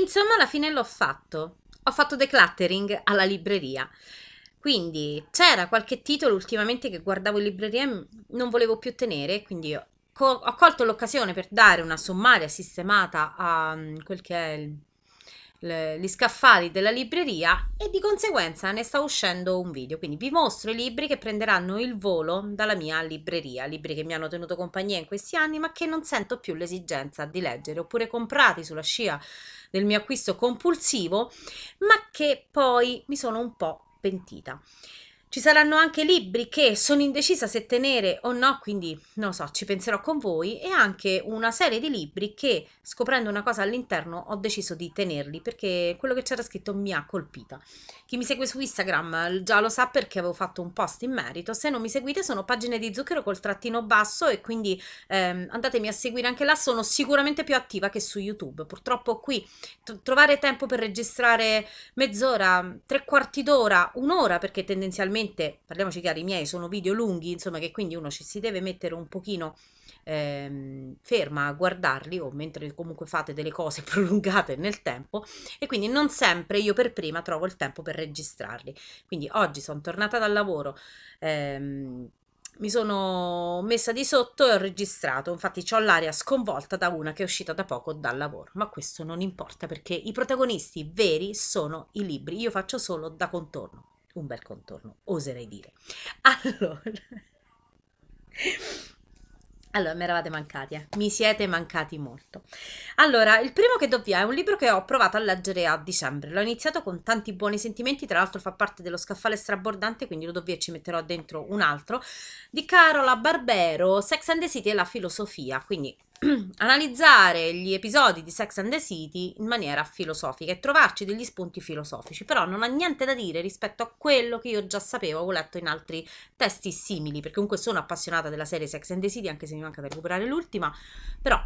Insomma, alla fine l'ho fatto. Ho fatto decluttering alla libreria. Quindi c'era qualche titolo ultimamente che guardavo in libreria e non volevo più tenere, quindi ho, co- ho colto l'occasione per dare una sommaria sistemata a mm, quel che è il le, gli scaffali della libreria e di conseguenza ne sta uscendo un video. Quindi vi mostro i libri che prenderanno il volo dalla mia libreria, libri che mi hanno tenuto compagnia in questi anni ma che non sento più l'esigenza di leggere oppure comprati sulla scia del mio acquisto compulsivo ma che poi mi sono un po' pentita. Ci saranno anche libri che sono indecisa se tenere o no, quindi non so, ci penserò con voi e anche una serie di libri che scoprendo una cosa all'interno ho deciso di tenerli perché quello che c'era scritto mi ha colpita. Chi mi segue su Instagram già lo sa perché avevo fatto un post in merito, se non mi seguite sono pagine di zucchero col trattino basso e quindi ehm, andatemi a seguire anche là, sono sicuramente più attiva che su YouTube. Purtroppo qui t- trovare tempo per registrare mezz'ora, tre quarti d'ora, un'ora perché tendenzialmente ovviamente parliamoci chiaro, i miei sono video lunghi, insomma che quindi uno ci si deve mettere un pochino ehm, ferma a guardarli o mentre comunque fate delle cose prolungate nel tempo e quindi non sempre io per prima trovo il tempo per registrarli. Quindi oggi sono tornata dal lavoro. Ehm, mi sono messa di sotto e ho registrato, infatti ho l'aria sconvolta da una che è uscita da poco dal lavoro, ma questo non importa perché i protagonisti veri sono i libri, io faccio solo da contorno un bel contorno, oserei dire. Allora, allora mi eravate mancati, eh. mi siete mancati molto. Allora, il primo che do via è un libro che ho provato a leggere a dicembre. L'ho iniziato con tanti buoni sentimenti, tra l'altro fa parte dello scaffale strabordante, quindi lo do via e ci metterò dentro un altro, di Carola Barbero, Sex and the City e la filosofia, quindi analizzare gli episodi di Sex and the City in maniera filosofica e trovarci degli spunti filosofici, però non ha niente da dire rispetto a quello che io già sapevo, ho letto in altri testi simili, perché comunque sono appassionata della serie Sex and the City, anche se mi manca da recuperare l'ultima, però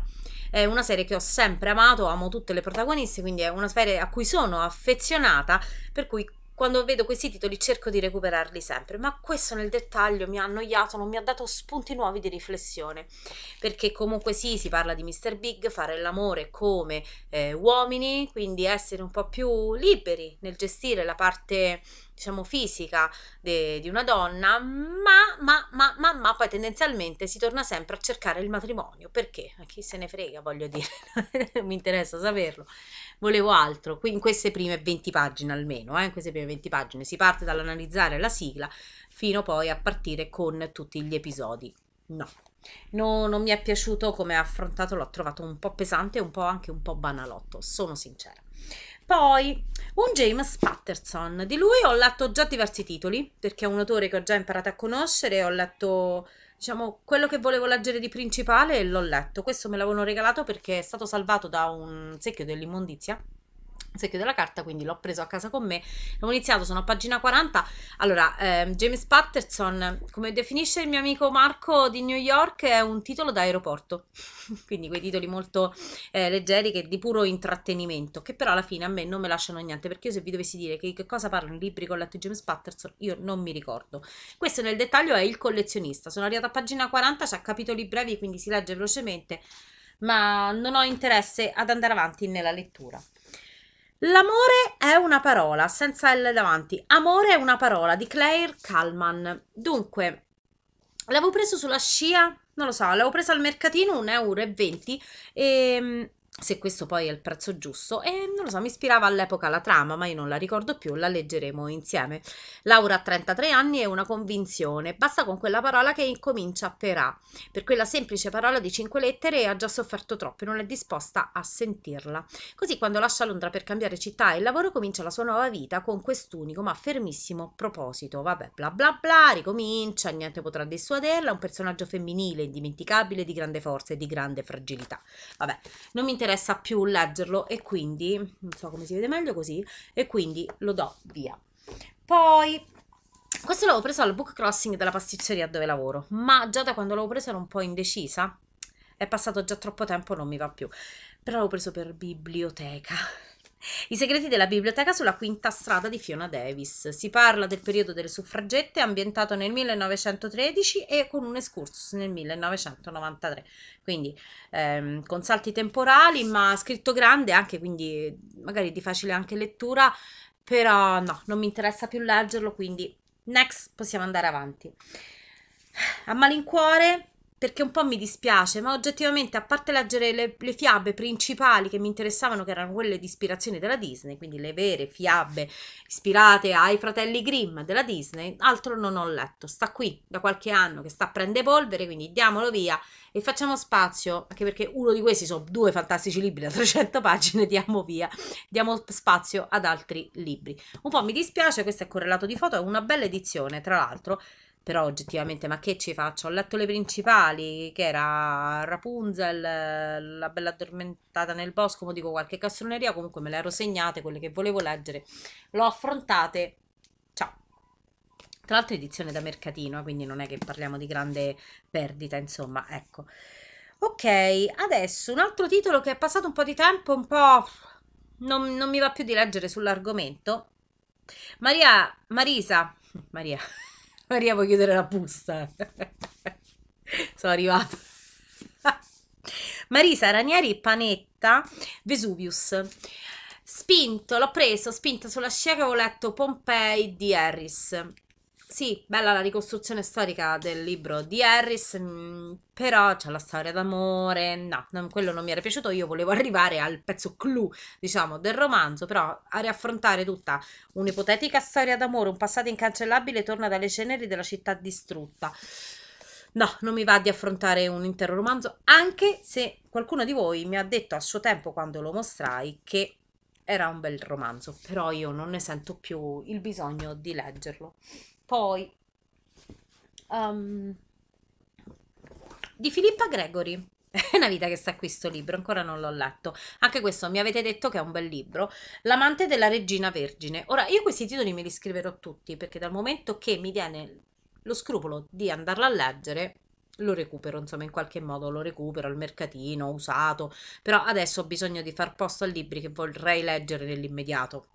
è una serie che ho sempre amato, amo tutte le protagoniste, quindi è una serie a cui sono affezionata, per cui quando vedo questi titoli cerco di recuperarli sempre, ma questo nel dettaglio mi ha annoiato, non mi ha dato spunti nuovi di riflessione, perché comunque sì, si parla di Mr. Big, fare l'amore come eh, uomini, quindi essere un po' più liberi nel gestire la parte diciamo fisica de, di una donna, ma, ma, ma, ma, ma poi tendenzialmente si torna sempre a cercare il matrimonio. Perché? A chi se ne frega, voglio dire, non mi interessa saperlo. Volevo altro, qui in queste prime 20 pagine almeno, eh, in queste prime 20 pagine si parte dall'analizzare la sigla fino poi a partire con tutti gli episodi. No. no. non mi è piaciuto come ha affrontato, l'ho trovato un po' pesante, un po' anche un po' banalotto, sono sincera. Poi un James Patterson, di lui ho letto già diversi titoli, perché è un autore che ho già imparato a conoscere, ho letto diciamo quello che volevo leggere di principale e l'ho letto, questo me l'avevano regalato perché è stato salvato da un secchio dell'immondizia secchio della carta, quindi l'ho preso a casa con me. Abbiamo iniziato, sono a pagina 40. Allora, ehm, James Patterson, come definisce il mio amico Marco di New York, è un titolo da aeroporto. quindi quei titoli molto eh, leggeri che di puro intrattenimento, che però alla fine a me non me lasciano niente, perché io se vi dovessi dire che, che cosa parlano i libri che letto di James Patterson, io non mi ricordo. Questo nel dettaglio è il collezionista. Sono arrivata a pagina 40, c'ha capitoli brevi, quindi si legge velocemente, ma non ho interesse ad andare avanti nella lettura. L'amore è una parola, senza L davanti. Amore è una parola di Claire Kalman. Dunque, l'avevo preso sulla scia, non lo so, l'avevo presa al mercatino 1,20 euro e ehm, se questo poi è il prezzo giusto e non lo so, mi ispirava all'epoca la trama, ma io non la ricordo più, la leggeremo insieme. Laura ha 33 anni e una convinzione, basta con quella parola che incomincia per A. Per quella semplice parola di 5 lettere ha già sofferto troppo e non è disposta a sentirla. Così quando lascia Londra per cambiare città e lavoro comincia la sua nuova vita con quest'unico ma fermissimo proposito. Vabbè, bla bla bla, ricomincia, niente potrà dissuaderla, un personaggio femminile indimenticabile di grande forza e di grande fragilità. Vabbè, non mi interessa interessa più leggerlo e quindi, non so come si vede meglio così, e quindi lo do via. Poi questo l'avevo preso al book crossing della pasticceria dove lavoro, ma già da quando l'avevo preso ero un po' indecisa. È passato già troppo tempo, non mi va più. Però l'avevo preso per biblioteca. I segreti della biblioteca sulla quinta strada di Fiona Davis. Si parla del periodo delle suffragette ambientato nel 1913 e con un escursus nel 1993. Quindi ehm, con salti temporali, ma scritto grande anche, quindi magari di facile anche lettura, però no, non mi interessa più leggerlo, quindi next possiamo andare avanti. A malincuore perché un po' mi dispiace, ma oggettivamente, a parte leggere le, le fiabe principali che mi interessavano, che erano quelle di ispirazione della Disney, quindi le vere fiabe ispirate ai fratelli Grimm della Disney, altro non ho letto. Sta qui da qualche anno che sta a prendere polvere, quindi diamolo via e facciamo spazio, anche perché uno di questi sono due fantastici libri da 300 pagine, diamo via, diamo spazio ad altri libri. Un po' mi dispiace, questo è correlato di foto, è una bella edizione, tra l'altro però oggettivamente ma che ci faccio? Ho letto le principali, che era Rapunzel, La bella addormentata nel bosco, mo dico qualche castroneria, comunque me le ero segnate, quelle che volevo leggere, l'ho affrontate, ciao. Tra l'altro edizione da mercatino, eh, quindi non è che parliamo di grande perdita, insomma, ecco. Ok, adesso un altro titolo che è passato un po' di tempo, un po'... non, non mi va più di leggere sull'argomento. Maria, Marisa, Maria... Maria vuoi chiudere la busta. Sono arrivata. Marisa Ranieri Panetta Vesuvius. Spinto, l'ho preso, spinto sulla scia che avevo letto Pompei di Harris. Sì, bella la ricostruzione storica del libro di Harris, mh, mm, però c'è la storia d'amore, no, non- quello non mi era piaciuto, io volevo arrivare al pezzo clou, diciamo, del romanzo, però a riaffrontare tutta un'ipotetica storia d'amore, un passato incancellabile torna dalle ceneri della città distrutta. No, non mi va di affrontare un intero romanzo, anche se qualcuno di voi mi ha detto a suo tempo quando lo mostrai che era un bel romanzo, però io non ne sento più il bisogno di leggerlo. Poi, um, di Filippa Gregory. È una vita che sta qui sto libro, ancora non l'ho letto. Anche questo mi avete detto che è un bel libro. L'amante della regina vergine. Ora, io questi titoli me li scriverò tutti perché dal momento che mi viene lo scrupolo di andarlo a leggere, lo recupero, insomma, in qualche modo lo recupero al mercatino usato, però adesso ho bisogno di far posto a libri che vorrei leggere nell'immediato.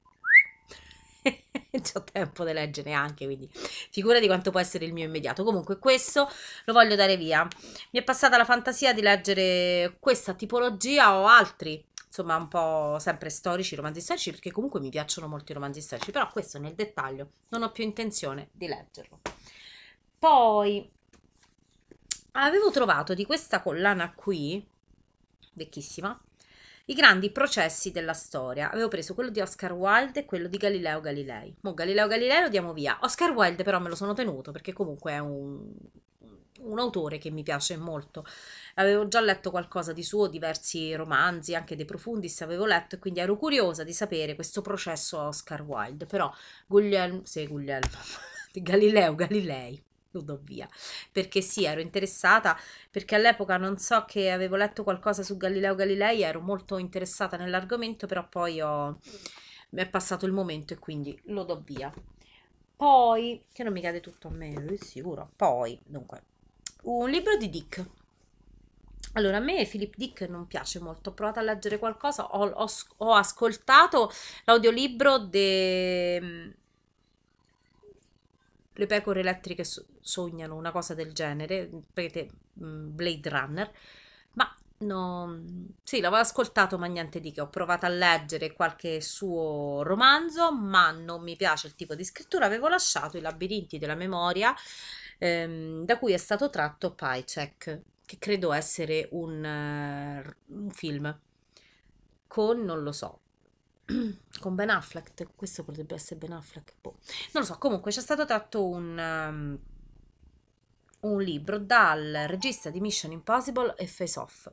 non ho tempo di leggere anche quindi figurati quanto può essere il mio immediato. Comunque questo lo voglio dare via. Mi è passata la fantasia di leggere questa tipologia o altri, insomma un po' sempre storici, romanzi storici, perché comunque mi piacciono molto i romanzi storici, però questo nel dettaglio non ho più intenzione di leggerlo. Poi avevo trovato di questa collana qui, vecchissima, i grandi processi della storia. Avevo preso quello di Oscar Wilde e quello di Galileo Galilei. Mo Galileo Galilei lo diamo via. Oscar Wilde però me lo sono tenuto perché comunque è un, un autore che mi piace molto. Avevo già letto qualcosa di suo, diversi romanzi, anche De Profundis avevo letto, e quindi ero curiosa di sapere questo processo a Oscar Wilde. Però Guglielmo, sì, Guglielmo, Galileo Galilei chiudo via, perché sì, ero interessata, perché all'epoca non so che avevo letto qualcosa su Galileo Galilei, ero molto interessata nell'argomento, però poi ho... mi è passato il momento e quindi lo do via. Poi, che non mi cade tutto a me, eh, sicuro. Poi, dunque, un libro di Dick. Allora, a me Philip Dick non piace molto, ho provato a leggere qualcosa, ho, ho, ho ascoltato l'audiolibro de, le pecore elettriche sognano una cosa del genere, vedete mm, Blade Runner, ma no, sì, l'avevo ascoltato ma niente di che, ho provato a leggere qualche suo romanzo, ma non mi piace il tipo di scrittura, avevo lasciato i labirinti della memoria ehm, da cui è stato tratto Pycheck, che credo essere un, uh, un film con, non lo so, con Ben Affleck, questo potrebbe essere Ben Affleck, boh. non lo so, comunque c'è stato tratto un, um, un libro dal regista di Mission Impossible e Face Off.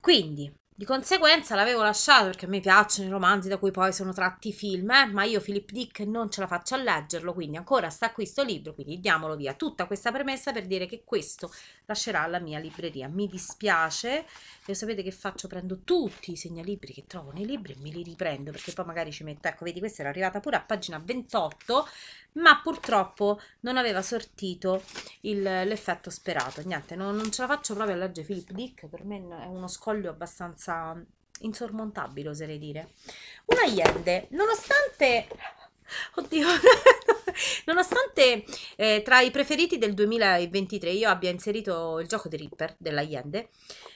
Quindi, di conseguenza l'avevo lasciato perché mi piacciono i romanzi da cui poi sono tratti i film, eh? ma io Philip Dick non ce la faccio a leggerlo, quindi ancora sta qui sto libro, quindi diamolo via. Tutta questa premessa per dire che questo lascerà la mia libreria. Mi dispiace, e sapete che faccio? Prendo tutti i segnalibri che trovo nei libri e me li riprendo perché poi magari ci metto, ecco vedi questa era arrivata pure a pagina 28, ma purtroppo non aveva sortito il, l'effetto sperato. Niente, non, non, ce la faccio proprio a leggere Philip Dick, per me è uno scoglio abbastanza insormontabile, oserei dire. Una Allende, nonostante... Oddio, nonostante eh, tra i preferiti del 2023 io abbia inserito il gioco di Ripper dell'Allende,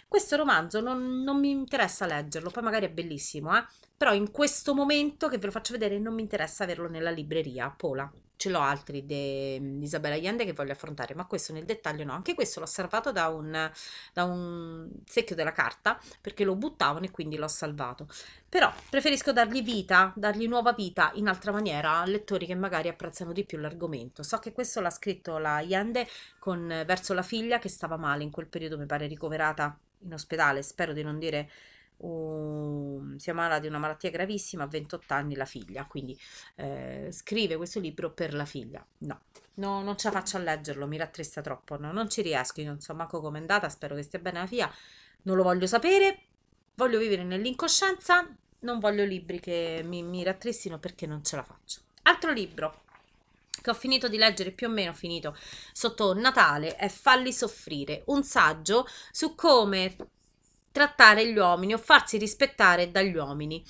questo romanzo non, non, mi interessa leggerlo, poi magari è bellissimo, eh? però in questo momento che ve lo faccio vedere non mi interessa averlo nella libreria, Pola ce l'ho altri mhmm, di Isabella Allende che voglio affrontare, ma questo nel dettaglio no. Anche questo l'ho salvato da un, da un secchio della carta perché lo buttavano e quindi l'ho salvato. Però preferisco dargli vita, dargli nuova vita in altra maniera a lettori che magari apprezzano di più l'argomento. So che questo l'ha scritto la Allende con, verso la figlia che stava male in quel periodo, mi pare ricoverata in ospedale, spero di non dire um, si ammala di una malattia gravissima a 28 anni la figlia, quindi eh, scrive questo libro per la figlia. No, no non ce la faccio a leggerlo, mi rattrista troppo, no, non ci riesco, io non so manco com'è andata, spero che stia bene la figlia, non lo voglio sapere, voglio vivere nell'incoscienza, non voglio libri che mi, mi rattristino perché non ce la faccio. Altro libro che ho finito di leggere più o meno finito sotto Natale è Falli soffrire, un saggio su come trattare gli uomini o farsi rispettare dagli uomini.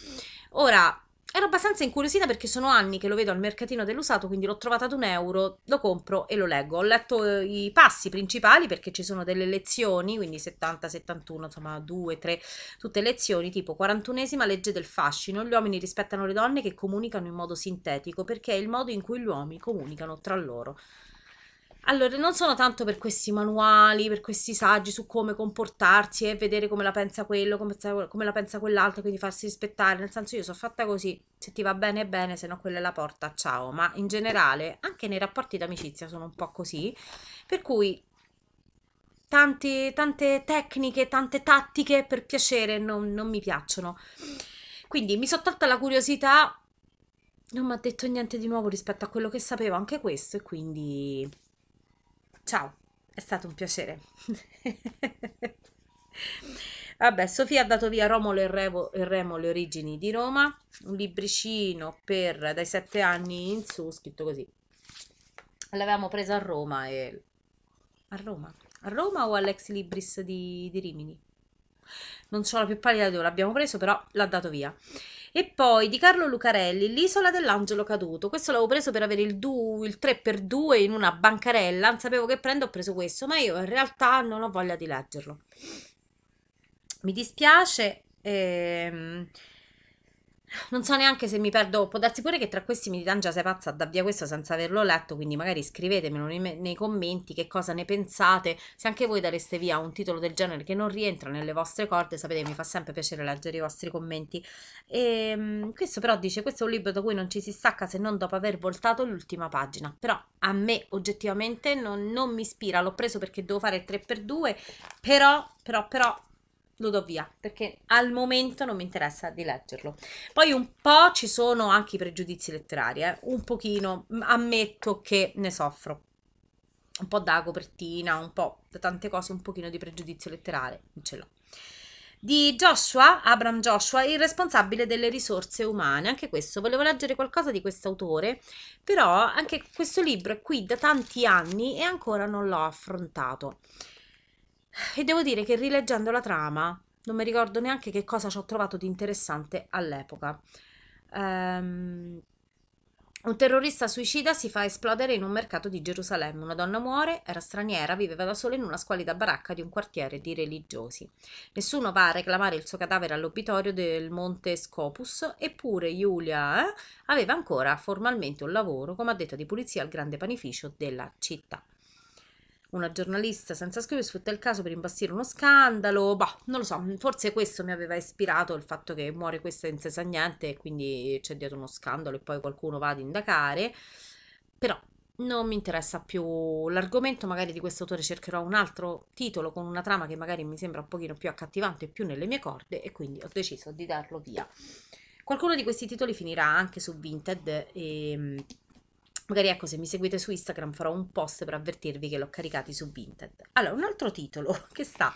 Ora, ero abbastanza incuriosita perché sono anni che lo vedo al mercatino dell'usato, quindi l'ho trovata ad un euro, lo compro e lo leggo. Ho letto eh, i passi principali perché ci sono delle lezioni, quindi 70, 71, insomma 2, 3, tutte lezioni, tipo 41esima legge del fascino, gli uomini rispettano le donne che comunicano in modo sintetico perché è il modo in cui gli uomini comunicano tra loro. Allora, non sono tanto per questi manuali, per questi saggi su come comportarsi e vedere come la pensa quello, come, come la pensa quell'altro, quindi farsi rispettare. Nel senso, io sono fatta così, se ti va bene, bene, se no quella è la porta, ciao. Ma in generale, anche nei rapporti d'amicizia sono un po' così, per cui tante, tante tecniche, tante tattiche per piacere non, non mi piacciono. Quindi mi sono tolta la curiosità, non mi ha detto niente di nuovo rispetto a quello che sapevo, anche questo, e quindi Ciao, è stato un piacere. Vabbè, Sofia ha dato via Romolo e, Revo, e Remo le origini di Roma, un libricino per dai sette anni in su, scritto così. L'avevamo preso a Roma e... A Roma? A Roma o all'ex Libris di, di Rimini? Non ho la più pallida di dove l'abbiamo preso, però l'ha dato via. E poi di Carlo Lucarelli, L'isola dell'angelo caduto. Questo l'avevo preso per avere il, du, il 3x2 in una bancarella. Non sapevo che prendo, ho preso questo, ma io in realtà non ho voglia di leggerlo. Mi dispiace. Ehm non so neanche se mi perdo, può darsi pure che tra questi mi ditangia se pazza da via questo senza averlo letto, quindi magari scrivetemelo nei, nei, commenti che cosa ne pensate, se anche voi dareste via un titolo del genere che non rientra nelle vostre corde, sapete mi fa sempre piacere leggere i vostri commenti. E, ehm, questo però dice, questo è un libro da cui non ci si stacca se non dopo aver voltato l'ultima pagina, però a me oggettivamente non, non mi ispira, l'ho preso perché devo fare il 3x2, però, però, però lo do via perché al momento non mi interessa di leggerlo. Poi un po' ci sono anche i pregiudizi letterari, eh? un pochino ammetto che ne soffro. Un po' da copertina, un po' da tante cose, un pochino di pregiudizio letterale, ce l'ho. Di Joshua, Abram Joshua, il responsabile delle risorse umane. Anche questo, volevo leggere qualcosa di quest'autore, però anche questo libro è qui da tanti anni e ancora non l'ho affrontato. E devo dire che rileggendo la trama non mi ricordo neanche che cosa ci ho trovato di interessante all'epoca. Um, un terrorista suicida si fa esplodere in un mercato di Gerusalemme. Una donna muore, era straniera, viveva da sola in una squalida baracca di un quartiere di religiosi. Nessuno va a reclamare il suo cadavere all'obitorio del Monte Scopus, eppure Giulia eh, aveva ancora formalmente un lavoro come addetta di pulizia al grande panificio della città una giornalista senza scrivere sfrutta il caso per imbastire uno scandalo, boh, non lo so, forse questo mi aveva ispirato il fatto che muore questa in senza niente e quindi c'è dietro uno scandalo e poi qualcuno va ad indagare, però non mi interessa più l'argomento, magari di questo autore cercherò un altro titolo con una trama che magari mi sembra un pochino più accattivante e più nelle mie corde e quindi ho deciso di darlo via. Qualcuno di questi titoli finirà anche su Vinted e ehm, Magari ecco, se mi seguite su Instagram farò un post per avvertirvi che l'ho caricati su Vinted. Allora, un altro titolo che sta.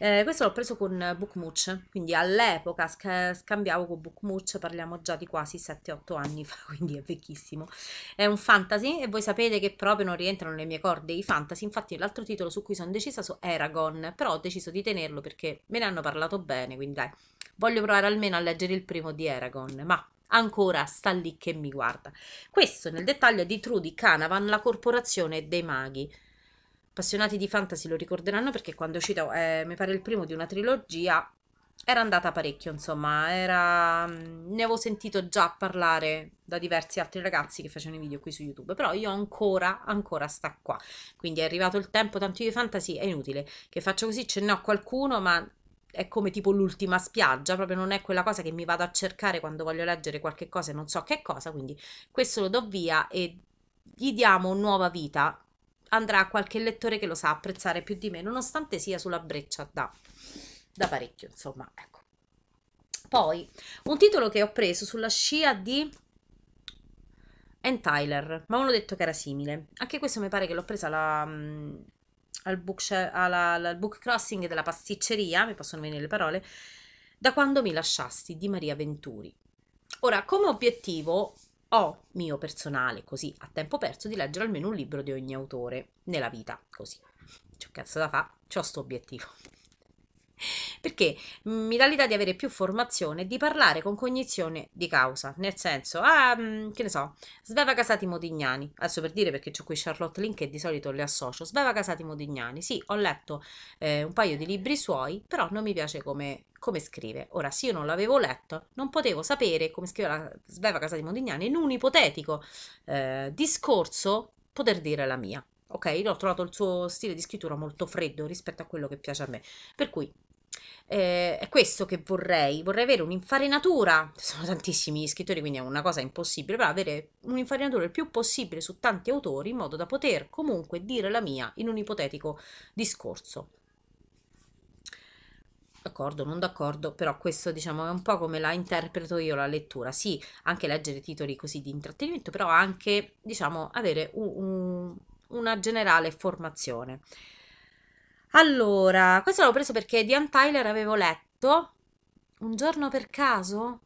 Eh, questo l'ho preso con Bookmooch, quindi all'epoca sc- scambiavo con Bookmooch, parliamo già di quasi 7-8 anni fa, quindi è vecchissimo. È un fantasy e voi sapete che proprio non rientrano nelle mie corde i fantasy, infatti l'altro titolo su cui sono decisa su Eragon, però ho deciso di tenerlo perché me ne hanno parlato bene, quindi dai, voglio provare almeno a leggere il primo di Eragon, ma ancora sta lì che mi guarda. Questo nel dettaglio è di Trudy Canavan, la corporazione dei maghi. Appassionati di fantasy lo ricorderanno perché quando è uscito, eh, mi pare il primo di una trilogia, era andata parecchio, insomma, era... Mm, ne avevo sentito già parlare da diversi altri ragazzi che facevano i video qui su YouTube, però io ancora, ancora sta qua, quindi è arrivato il tempo, tanto io di fantasy è inutile che faccio così, ce n'ho qualcuno, ma è come tipo l'ultima spiaggia, proprio non è quella cosa che mi vado a cercare quando voglio leggere qualche cosa e non so che cosa, quindi questo lo do via e gli diamo nuova vita. Andrà a qualche lettore che lo sa apprezzare più di me, nonostante sia sulla breccia da, da parecchio, insomma, ecco. Poi, un titolo che ho preso sulla scia di Ann Tyler, ma avevo detto che era simile. Anche questo mi pare che l'ho presa la... Mm, al book, alla, al book crossing della pasticceria, mi possono venire le parole, da quando mi lasciasti di Maria Venturi. Ora, come obiettivo ho mio personale, così a tempo perso, di leggere almeno un libro di ogni autore nella vita, così. C'ho cazzo da fa, c'ho sto obiettivo. Perché mi dà l'idea di avere più formazione e di parlare con cognizione di causa, nel senso, ah, mm, che ne so, Sveva Casati Modignani, adesso per dire perché ho qui Charlotte Link e di solito le associo, Sveva Casati Modignani, sì, ho letto eh, un paio di libri suoi, però non mi piace come, come scrive. Ora, se io non l'avevo letto, non potevo sapere come scriveva Sveva Casati Modignani in un ipotetico eh, discorso poter dire la mia. Ok, io ho trovato il suo stile di scrittura molto freddo rispetto a quello che piace a me. Per cui eh, è questo che vorrei, vorrei avere un'infarinatura, sono tantissimi gli scrittori quindi è una cosa impossibile, però avere un'infarinatura il più possibile su tanti autori in modo da poter comunque dire la mia in un ipotetico discorso. D'accordo, non d'accordo, però questo diciamo è un po' come la interpreto io la lettura. Sì, anche leggere titoli così di intrattenimento, però anche diciamo avere un, un, una generale formazione. Allora, questo l'ho preso perché di Ann Tyler avevo letto un giorno per caso,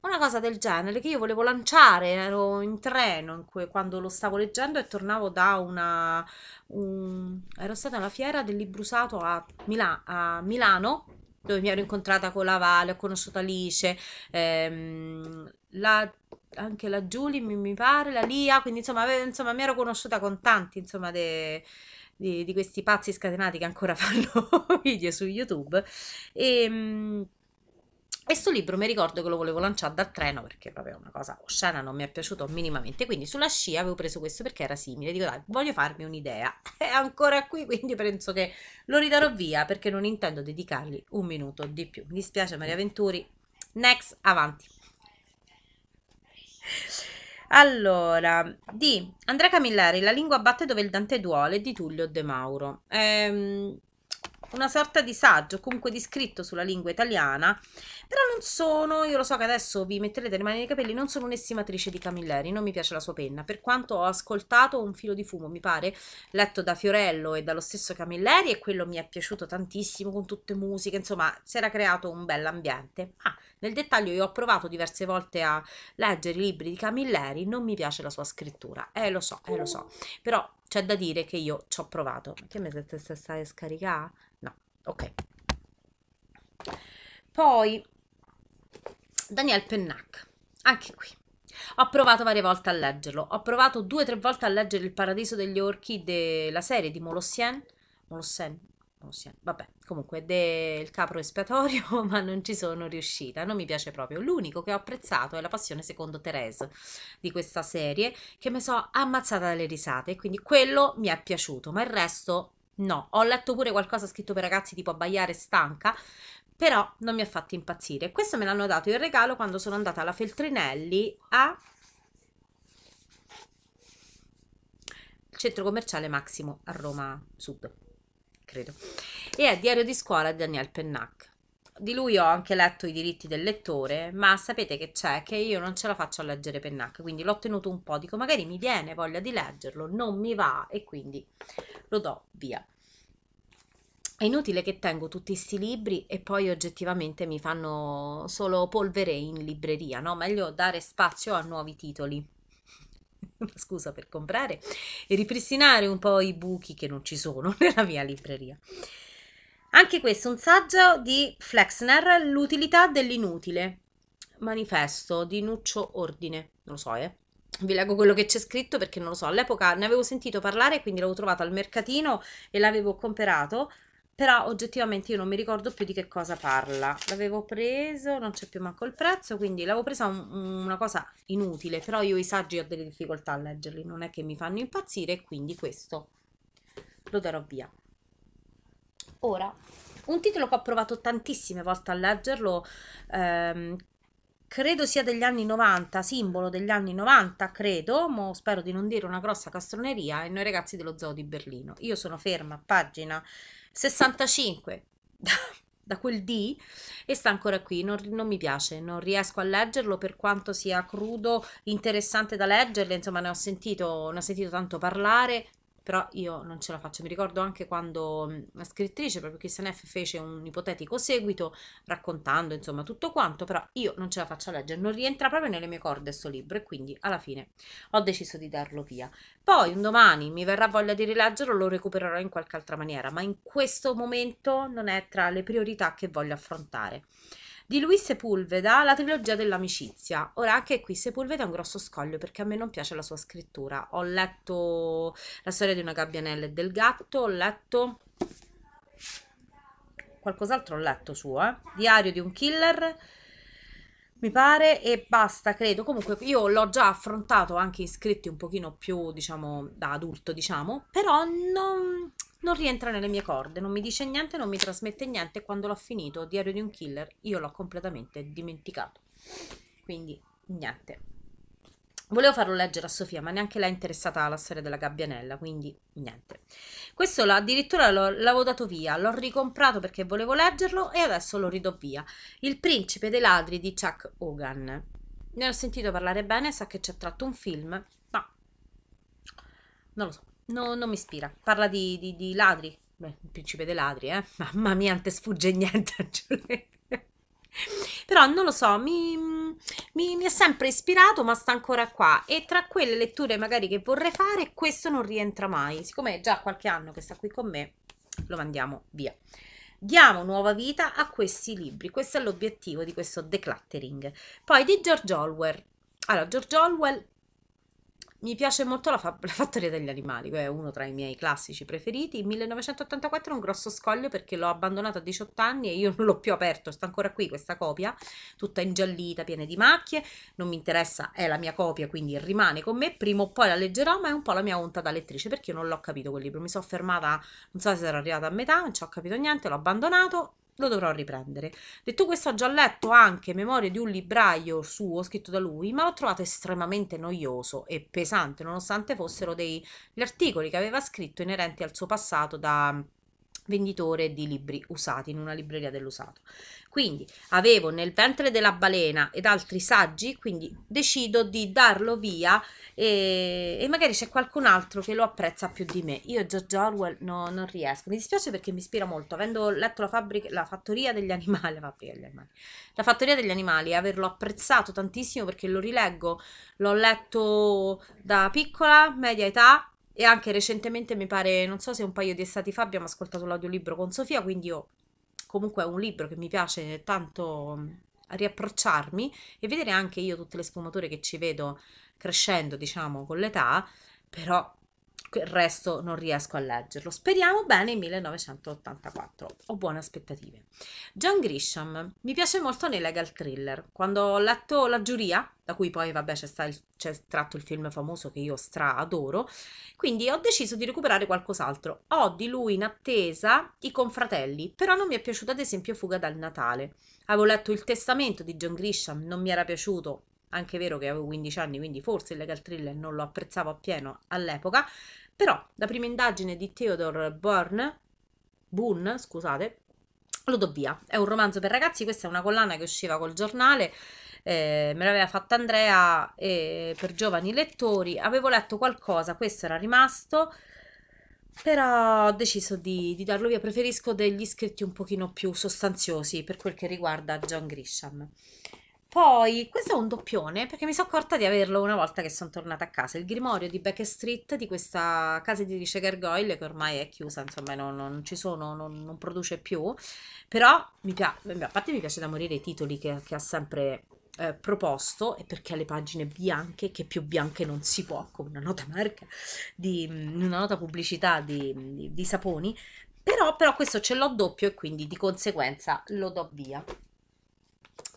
una cosa del genere che io volevo lanciare, ero in treno in cui, quando lo stavo leggendo e tornavo da una... Un, ero stata alla fiera del librusato a, Mila, a Milano dove mi ero incontrata con la Vale, ho conosciuto Alice, ehm, la, anche la Julie mi, mi, pare, la Lia, quindi insomma, ave, insomma mi ero conosciuta con tanti insomma, de, di, di questi pazzi scatenati che ancora fanno video su YouTube. Ehm, e, questo libro mi ricordo che lo volevo lanciare dal treno perché proprio una cosa oscena, non mi è piaciuto minimamente. Quindi sulla scia avevo preso questo perché era simile. Dico dai, voglio farmi un'idea. È ancora qui, quindi penso che lo ridarò via perché non intendo dedicargli un minuto di più. Mi dispiace Maria Venturi. Next, avanti. Allora, di Andrea Camillari, La lingua batte dove il Dante duole, di Tullio De Mauro. Ehm, una sorta di saggio, comunque di scritto sulla lingua italiana, però non sono, io lo so che adesso vi metterete le mani nei capelli, non sono un'estimatrice di Camilleri, non mi piace la sua penna, per quanto ho ascoltato un filo di fumo, mi pare, letto da Fiorello e dallo stesso Camilleri e quello mi è piaciuto tantissimo con tutte musiche, insomma si era creato un bell'ambiente, ma ah, nel dettaglio io ho provato diverse volte a leggere i libri di Camilleri, non mi piace la sua scrittura, eh lo so, eh lo so, però c'è da dire che io ci ho provato. Che mi siete stessa a scaricare? ok poi Daniel Pennac anche qui ho provato varie volte a leggerlo ho provato due o tre volte a leggere Il paradiso degli orchi della serie di Molossien Molossien Vabbè, comunque del capro espiatorio, ma non ci sono riuscita, non mi piace proprio. L'unico che ho apprezzato è la passione secondo Therese di questa serie, che mi sono ammazzata dalle risate, quindi quello mi è piaciuto, ma il resto No, ho letto pure qualcosa scritto per ragazzi tipo abbaiare stanca, però non mi ha fatto impazzire. Questo me l'hanno dato in regalo quando sono andata alla Feltrinelli a centro commerciale Massimo a Roma Sud, credo. E è Diario di scuola di Daniel Pennac. Di lui ho anche letto i diritti del lettore, ma sapete che c'è? Che io non ce la faccio a leggere Pennac, quindi l'ho tenuto un po', dico magari mi viene voglia di leggerlo, non mi va e quindi lo do via. È inutile che tengo tutti questi libri e poi oggettivamente mi fanno solo polvere in libreria, no? Meglio dare spazio a nuovi titoli scusa per comprare e ripristinare un po' i buchi che non ci sono nella mia libreria. Anche questo un saggio di Flexner, L'utilità dell'inutile. Manifesto di Nuccio Ordine. Non lo so, eh. Vi leggo quello che c'è scritto perché non lo so. All'epoca ne avevo sentito parlare, quindi l'avevo trovato al mercatino e l'avevo comperato. Però oggettivamente io non mi ricordo più di che cosa parla. L'avevo preso, non c'è più manco il prezzo, quindi l'avevo presa un, una cosa inutile. Però io i saggi ho delle difficoltà a leggerli, non è che mi fanno impazzire, quindi questo lo darò via. Ora, un titolo che ho provato tantissime volte a leggerlo, ehm, credo sia degli anni 90, simbolo degli anni 90, credo, mo spero di non dire una grossa castroneria, e noi ragazzi dello zoo di Berlino. Io sono ferma, pagina 65. da quel D e sta ancora qui, non, non, mi piace, non riesco a leggerlo per quanto sia crudo, interessante da leggerle, insomma ne ho sentito, ne ho sentito tanto parlare, però io non ce la faccio. Mi ricordo anche quando la scrittrice, proprio Christian F., fece un ipotetico seguito raccontando insomma tutto quanto, però io non ce la faccio a leggere, non rientra proprio nelle mie corde questo libro e quindi alla fine ho deciso di darlo via. Poi un domani mi verrà voglia di rileggerlo, lo recupererò in qualche altra maniera, ma in questo momento non è tra le priorità che voglio affrontare di Luis Sepulveda, la trilogia dell'amicizia. Ora, anche qui Sepulveda è un grosso scoglio perché a me non piace la sua scrittura. Ho letto La storia di una gabbianella e del gatto, ho letto qualcos'altro ho letto suo, eh? Diario di un killer, mi pare, e basta, credo. Comunque io l'ho già affrontato anche in scritti un pochino più, diciamo, da adulto, diciamo, però non non rientra nelle mie corde, non mi dice niente, non mi trasmette niente. Quando l'ho finito, Diario di un killer, io l'ho completamente dimenticato. Quindi niente. Volevo farlo leggere a Sofia, ma neanche lei è interessata alla storia della gabbianella, quindi niente. Questo là, addirittura l'avevo dato via, l'ho ricomprato perché volevo leggerlo e adesso lo ridò via. Il principe dei ladri di Chuck Hogan. Ne ho sentito parlare bene, sa che c'è tratto un film, ma non lo so. No, non mi ispira. Parla di, di, di ladri. Beh, il principe dei ladri, eh. Mamma mia, non te sfugge niente, Però non lo so, mi, mi, mi è sempre ispirato, ma sta ancora qua. E tra quelle letture magari che vorrei fare, questo non rientra mai. Siccome è già qualche anno che sta qui con me, lo mandiamo via. Diamo nuova vita a questi libri. Questo è l'obiettivo di questo decluttering. Poi di George Orwell. Allora, George Orwell mi piace molto la, fa- la, fattoria degli animali, è uno tra i miei classici preferiti. Il 1984 è un grosso scoglio perché l'ho abbandonato a 18 anni e io non l'ho più aperto, sta ancora qui questa copia, tutta ingiallita, piena di macchie, non mi interessa, è la mia copia, quindi rimane con me, prima o poi la leggerò, ma è un po' la mia onta da lettrice perché io non l'ho capito quel libro, mi sono fermata, non so se ero arrivata a metà, non ci ho capito niente, l'ho abbandonato, lo dovrò riprendere. Detto questo, ho già letto anche Memorie di un libraio suo, scritto da lui, ma l'ho trovato estremamente noioso e pesante, nonostante fossero degli articoli che aveva scritto inerenti al suo passato da venditore di libri usati in una libreria dell'usato. Quindi avevo nel ventre della balena ed altri saggi, quindi decido di darlo via e, e magari c'è qualcun altro che lo apprezza più di me. Io George Orwell no, non riesco, mi dispiace perché mi ispira molto, avendo letto la, fabbrica, la fattoria degli animali, la, degli animali, la fattoria degli animali e averlo apprezzato tantissimo perché lo rileggo, l'ho letto da piccola, media età e anche recentemente mi pare, non so se un paio di estati fa abbiamo ascoltato l'audiolibro con Sofia, quindi io comunque è un libro che mi piace tanto mm, riapprocciarmi e vedere anche io tutte le sfumature che ci vedo crescendo, diciamo, con l'età, però il resto non riesco a leggerlo. Speriamo bene 1984. Ho buone aspettative. John Grisham. Mi piace molto nei legal thriller. Quando ho letto La giuria, da cui poi vabbè c'è, il, c'è tratto il film famoso che io stra adoro, quindi ho deciso di recuperare qualcos'altro. Ho di lui in attesa I confratelli, però non mi è piaciuta ad esempio Fuga dal Natale. Avevo letto Il testamento di John Grisham, non mi era piaciuto, anche vero che avevo 15 anni, quindi forse il legal thriller non lo apprezzavo appieno all'epoca, però la prima indagine di Theodore Bourne, Boone, scusate, lo do via. È un romanzo per ragazzi, questa è una collana che usciva col giornale, eh, me l'aveva fatta Andrea eh, per giovani lettori. Avevo letto qualcosa, questo era rimasto, però ho deciso di, di darlo via. Preferisco degli scritti un pochino più sostanziosi per quel che riguarda John Grisham. Poi, questo è un doppione perché mi sono accorta di averlo una volta che sono tornata a casa. Il Grimorio di Street di questa casa editrice Gargoyle che ormai è chiusa, insomma, non, non ci sono, non, non, produce più. Però mi piace, a parte mi piace da morire i titoli che, che ha sempre eh, proposto e perché ha le pagine bianche, che più bianche non si può, come una nota marca, di, una nota pubblicità di, di, di saponi. Però, però questo ce l'ho doppio e quindi di conseguenza lo do via.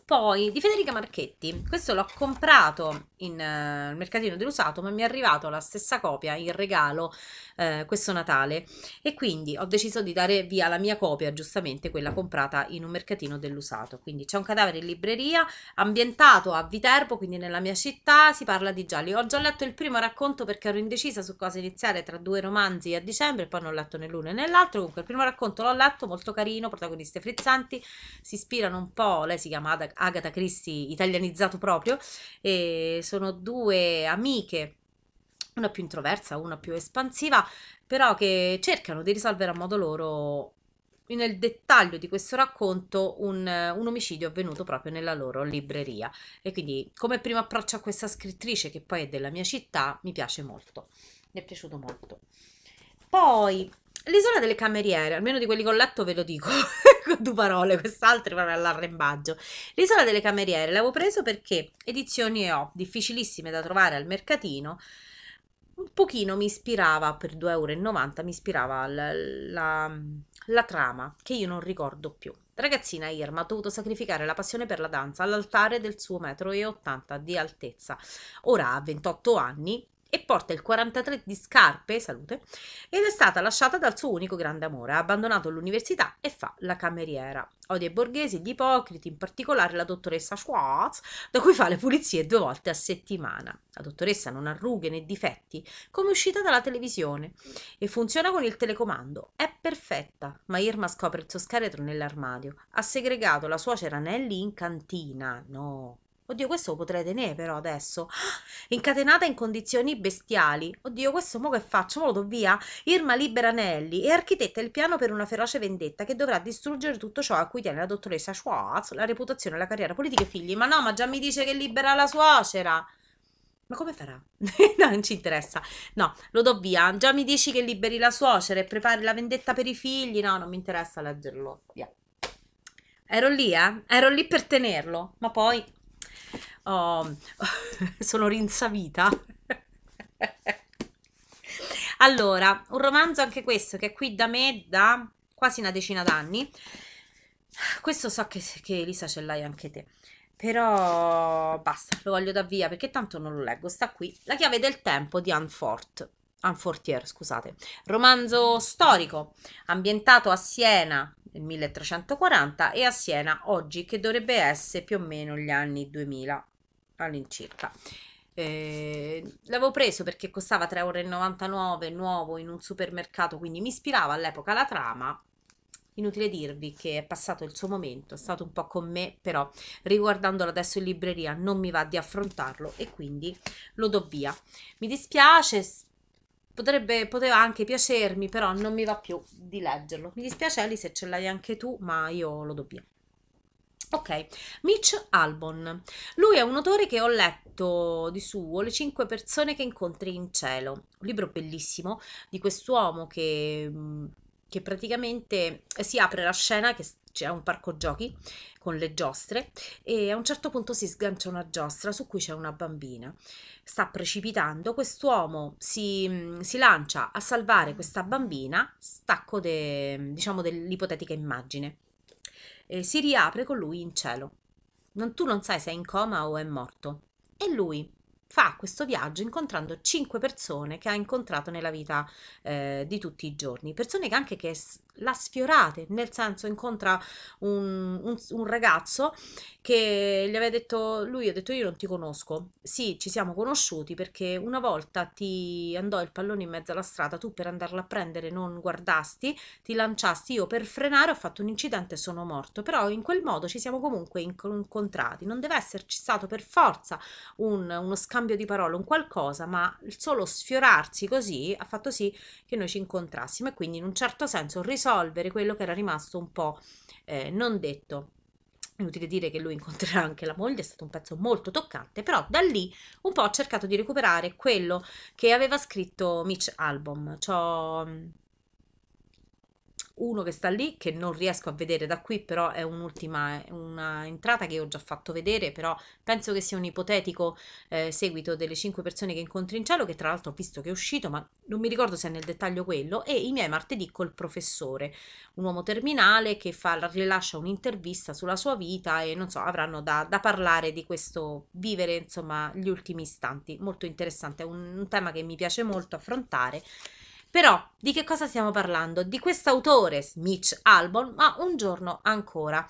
Poi di Federica Marchetti, questo l'ho comprato in uh, mercatino dell'usato, ma mi è arrivato la stessa copia in regalo uh, questo Natale e quindi ho deciso di dare via la mia copia, giustamente quella comprata in un mercatino dell'usato. Quindi c'è un cadavere in libreria ambientato a Viterbo, quindi nella mia città, si parla di gialli. Ho già letto il primo racconto perché ero indecisa su cosa iniziare tra due romanzi a dicembre, poi non ho letto né l'uno né l'altro. Comunque il primo racconto l'ho letto, molto carino, protagoniste frizzanti, si ispirano un po', lei si chiama Ada Agatha Christie italianizzato proprio, e sono due amiche una più introversa, una più espansiva, però che cercano di risolvere a modo loro nel dettaglio di questo racconto un, un, omicidio avvenuto proprio nella loro libreria e quindi come primo approccio a questa scrittrice che poi è della mia città mi piace molto mi è piaciuto molto poi L'isola delle cameriere, almeno di quelli che ho letto ve lo dico con due parole, quest'altro è all'arrembaggio. L'isola delle cameriere l'avevo preso perché edizioni ho, difficilissime da trovare al mercatino, un pochino mi ispirava, per 2,90 euro, mi ispirava la, la, la trama, che io non ricordo più. Ragazzina Irma ha dovuto sacrificare la passione per la danza all'altare del suo metro e 80 di altezza. Ora ha 28 anni e porta il 43 di scarpe, salute, ed è stata lasciata dal suo unico grande amore. Ha abbandonato l'università e fa la cameriera. Odia i borghesi, gli ipocriti, in particolare la dottoressa Schwartz, da cui fa le pulizie due volte a settimana. La dottoressa non ha rughe né difetti, come uscita dalla televisione, e funziona con il telecomando. È perfetta, ma Irma scopre il suo scheletro nell'armadio. Ha segregato la suocera Nelly in cantina. No, Oddio, questo lo potrei tenere però adesso. incatenata in condizioni bestiali. Oddio, questo mo che faccio? Mo via? Irma libera Nelly e architetta il piano per una feroce vendetta che dovrà distruggere tutto ciò a cui tiene la dottoressa Schwartz, la reputazione, la carriera, politica e figli. Ma no, ma già mi dice che libera la suocera. Ma come farà? no, non ci interessa. No, lo do via. Già mi dici che liberi la suocera e prepari la vendetta per i figli. No, non mi interessa leggerlo. Via. Ero lì, eh? Ero lì per tenerlo, ma poi oh, sono rinsavita. allora, un romanzo anche questo che è qui da me da quasi una decina d'anni. Questo so che, che Elisa ce l'hai anche te. Però basta, lo voglio da via perché tanto non lo leggo. Sta qui. La chiave del tempo di Anne Fort. Anfortier, scusate, romanzo storico ambientato a Siena nel 1340 e a Siena oggi che dovrebbe essere più o meno gli anni 2000 all'incirca. Eh, l'avevo preso perché costava 3,99 euro nuovo in un supermercato, quindi mi ispirava all'epoca la trama. Inutile dirvi che è passato il suo momento, è stato un po' con me, però riguardandolo adesso in libreria non mi va di affrontarlo e quindi lo do via. Mi dispiace, potrebbe, poteva anche piacermi, però non mi va più di leggerlo. Mi dispiace Eli se ce l'hai anche tu, ma io lo do via. Ok, Mitch Albon. Lui è un autore che ho letto di suo, Le cinque persone che incontri in cielo. Un libro bellissimo di quest'uomo che, mm, che praticamente eh, si apre la scena che c'è un parco giochi con le giostre e a un certo punto si sgancia una giostra su cui c'è una bambina. Sta precipitando, quest'uomo si, mm, si lancia a salvare questa bambina, stacco de, diciamo dell'ipotetica immagine eh, si riapre con lui in cielo. Non, tu non sai se è in coma o è morto. E lui fa questo viaggio incontrando cinque persone che ha incontrato nella vita eh, di tutti i giorni, persone che anche che la sfiorate, nel senso incontra un, un, un ragazzo che gli aveva detto, lui ha detto io non ti conosco, sì ci siamo conosciuti perché una volta ti andò il pallone in mezzo alla strada, tu per andarlo a prendere non guardasti, ti lanciasti, io per frenare ho fatto un incidente e sono morto, però in quel modo ci siamo comunque incontrati, non deve esserci stato per forza un, uno scambio di parole, un qualcosa, ma il solo sfiorarsi così ha fatto sì che noi ci incontrassimo e quindi in un certo senso risolvere risolvere quello che era rimasto un po' eh, non detto. Inutile dire che lui incontrerà anche la moglie, è stato un pezzo molto toccante, però da lì un po' ho cercato di recuperare quello che aveva scritto Mitch Album. C'ho mm, uno che sta lì che non riesco a vedere da qui però è un'ultima una entrata che ho già fatto vedere però penso che sia un ipotetico eh, seguito delle cinque persone che incontri in cielo che tra l'altro ho visto che è uscito ma non mi ricordo se è nel dettaglio quello e i miei martedì col professore un uomo terminale che fa, rilascia un'intervista sulla sua vita e non so avranno da, da parlare di questo vivere insomma gli ultimi istanti molto interessante è un, un tema che mi piace molto affrontare però di che cosa stiamo parlando? Di quest'autore, Mitch Albon, ma un giorno ancora.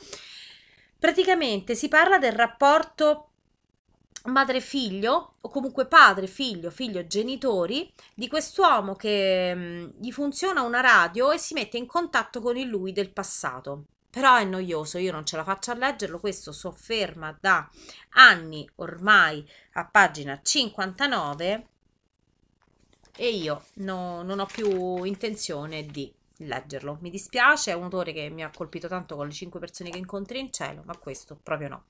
Praticamente si parla del rapporto madre-figlio o comunque padre-figlio, figlio-genitori di quest'uomo che mh, mm, gli funziona una radio e si mette in contatto con il lui del passato. Però è noioso, io non ce la faccio a leggerlo, questo sofferma da anni ormai a pagina 59 e io no, non ho più intenzione di leggerlo. Mi dispiace, è un autore che mi ha colpito tanto con le cinque persone che incontri in cielo, ma questo proprio no.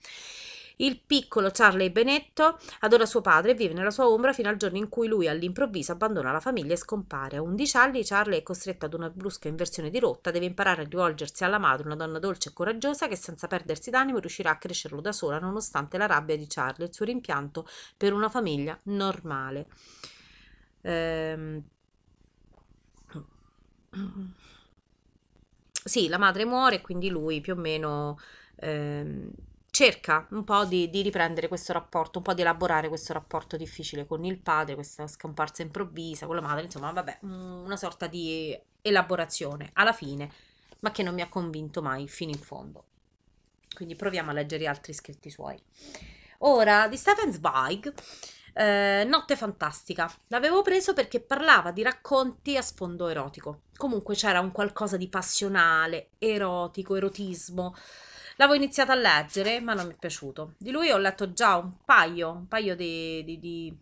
Il piccolo Charlie Benetto adora suo padre e vive nella sua ombra fino al giorno in cui lui all'improvviso abbandona la famiglia e scompare. A 11 anni Charlie è costretto ad una brusca inversione di rotta, deve imparare a rivolgersi alla madre, una donna dolce e coraggiosa che senza perdersi d'animo riuscirà a crescerlo da sola nonostante la rabbia di Charlie e il suo rimpianto per una famiglia normale. Ehm... Sì, la madre muore, quindi lui più o meno ehm, cerca un po' di, di, riprendere questo rapporto, un po' di elaborare questo rapporto difficile con il padre, questa scomparsa improvvisa con la madre, insomma, vabbè, una sorta di elaborazione alla fine, ma che non mi ha convinto mai fino in fondo. Quindi proviamo a leggere gli altri scritti suoi. Ora, di Stephen Zweig eh, Notte fantastica. L'avevo preso perché parlava di racconti a sfondo erotico. Comunque c'era un qualcosa di passionale, erotico, erotismo. L'avevo iniziato a leggere, ma non mi è piaciuto. Di lui ho letto già un paio, un paio di, di, di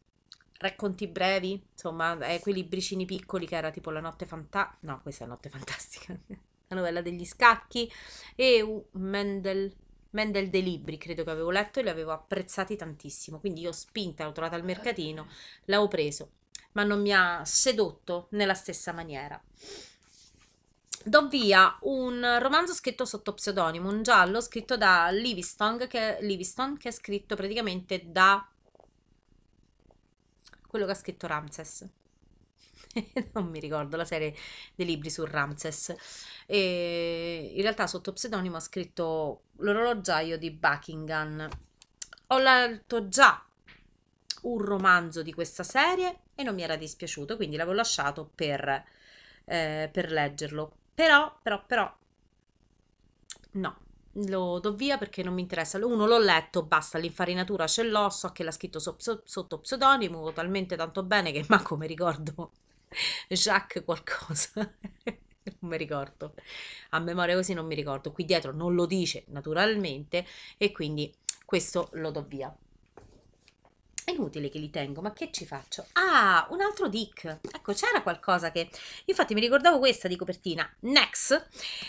racconti brevi, insomma, eh, quei libricini piccoli che era tipo La notte fantastica. No, questa è Notte fantastica. La novella degli scacchi e Mendel Mendel dei Libri, credo che avevo letto e li avevo apprezzati tantissimo, quindi io ho spinta, l'ho trovata al ah, mercatino, l'avevo preso, ma non mi ha sedotto nella stessa maniera. Do via un romanzo scritto sotto pseudonimo, un giallo scritto da Livingstone, che, Livingston, che è scritto praticamente da quello che ha scritto Ramses non mi ricordo, la serie dei libri su Ramses. E in realtà sotto pseudonimo ha scritto L'orologiaio di Buckingham. Ho letto già un romanzo di questa serie e non mi era dispiaciuto, quindi l'avevo lasciato per, eh, per leggerlo. Però, però, però, no, lo do via perché non mi interessa. Uno l'ho letto, basta, l'infarinatura ce l'ho, so che l'ha scritto so, so, sotto pseudonimo, talmente tanto bene che ma come ricordo Jacques qualcosa. non mi ricordo. A memoria così non mi ricordo. Qui dietro non lo dice naturalmente e quindi questo lo do via. È inutile che li tengo, ma che ci faccio? Ah, un altro Dick. Ecco, c'era qualcosa che... Infatti mi ricordavo questa di copertina. Next,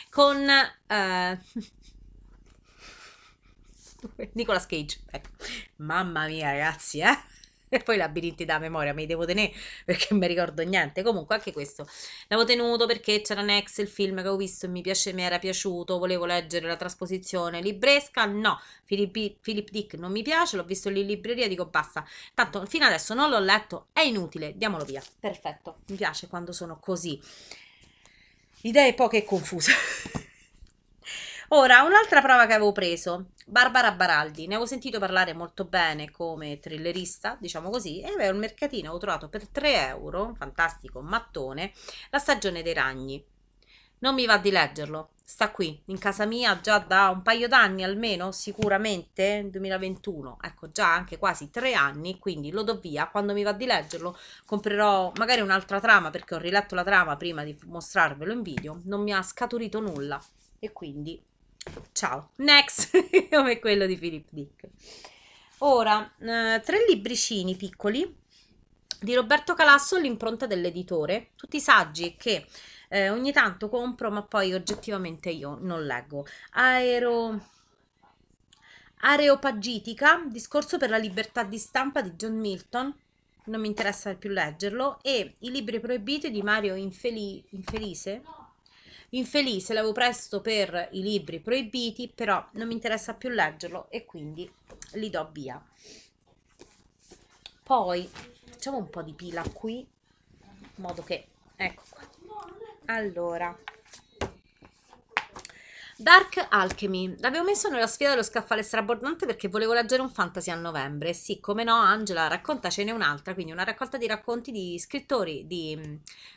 con... Eh, uh... Nicola Cage. Ecco. Mamma mia, ragazzi, eh? E poi labirinti da memoria mi devo tenere perché non mi ricordo niente. Comunque, anche questo l'avevo tenuto perché c'era Nex il film che ho visto e mi, piace, mi era piaciuto. Volevo leggere la trasposizione libresca. No, Philip, Philip Dick non mi piace. L'ho visto lì in libreria. Dico basta. Tanto fino adesso non l'ho letto. È inutile. Diamolo via. Perfetto. Mi piace quando sono così. Idee poche e confuse. Ora, un'altra prova che avevo preso, Barbara Baraldi, ne avevo sentito parlare molto bene come thrillerista, diciamo così, e beh, al mercatino ho trovato per 3 euro, un fantastico mattone, La stagione dei ragni. Non mi va di leggerlo, sta qui, in casa mia già da un paio d'anni almeno, sicuramente, 2021, ecco già anche quasi 3 anni, quindi lo do via, quando mi va di leggerlo comprerò magari un'altra trama perché ho riletto la trama prima di mostrarvelo in video, non mi ha scaturito nulla e quindi ciao, next, come quello di Philip Dick. Ora, eh, tre libricini piccoli di Roberto Calasso, l'impronta dell'editore, tutti saggi che eh, ogni tanto compro, ma poi oggettivamente io non leggo. Aero... Areopagitica, discorso per la libertà di stampa di John Milton, non mi interessa più leggerlo, e I libri proibiti di Mario Infeli- Infelise, Infelice, l'avevo presto per i libri proibiti, però non mi interessa più leggerlo e quindi li do via. Poi facciamo un po' di pila qui, in modo che, ecco qua. Allora, Dark Alchemy. L'avevo messo nella sfida dello scaffale strabordante perché volevo leggere un fantasy a novembre. Sì, come no, Angela, raccontacene un'altra, quindi una raccolta di racconti di scrittori di mm,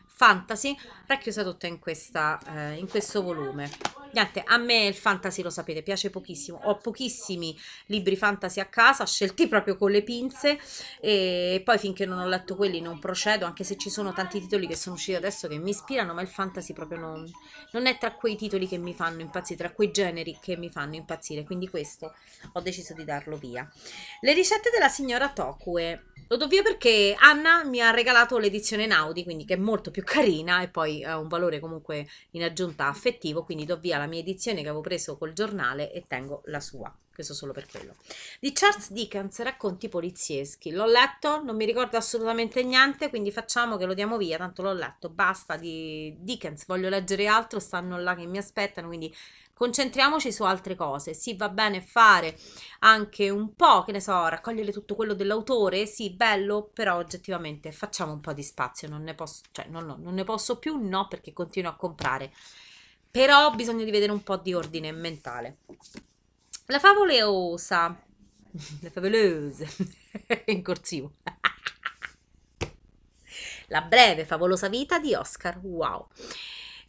fantasy racchiusa tutta in, questa, eh, in questo volume niente, a me il fantasy lo sapete, piace pochissimo. Ho pochissimi libri fantasy a casa, scelti proprio con le pinze e poi finché non ho letto quelli non procedo, anche se ci sono tanti titoli che sono usciti adesso che mi ispirano, ma il fantasy proprio non, non è tra quei titoli che mi fanno impazzire, tra quei generi che mi fanno impazzire, quindi questo ho deciso di darlo via. Le ricette della signora Tokue lo do via perché Anna mi ha regalato l'edizione Naudi, quindi che è molto più carina e poi ha un valore comunque in aggiunta affettivo, quindi do via la mia edizione che avevo preso col giornale e tengo la sua. Questo solo per quello. Di Charles Dickens, racconti polizieschi. L'ho letto, non mi ricordo assolutamente niente, quindi facciamo che lo diamo via, tanto l'ho letto, basta di Dickens, voglio leggere altro, stanno là che mi aspettano, quindi concentriamoci su altre cose. Sì, va bene fare anche un po', che ne so, raccogliere tutto quello dell'autore, sì, bello, però oggettivamente facciamo un po' di spazio, non ne posso, cioè, no, no, non ne posso più, no, perché continuo a comprare. Però bisogna di vedere un po' di ordine mentale. La favoleosa, la favolosa, in corsivo. La breve favolosa vita di Oscar Wow.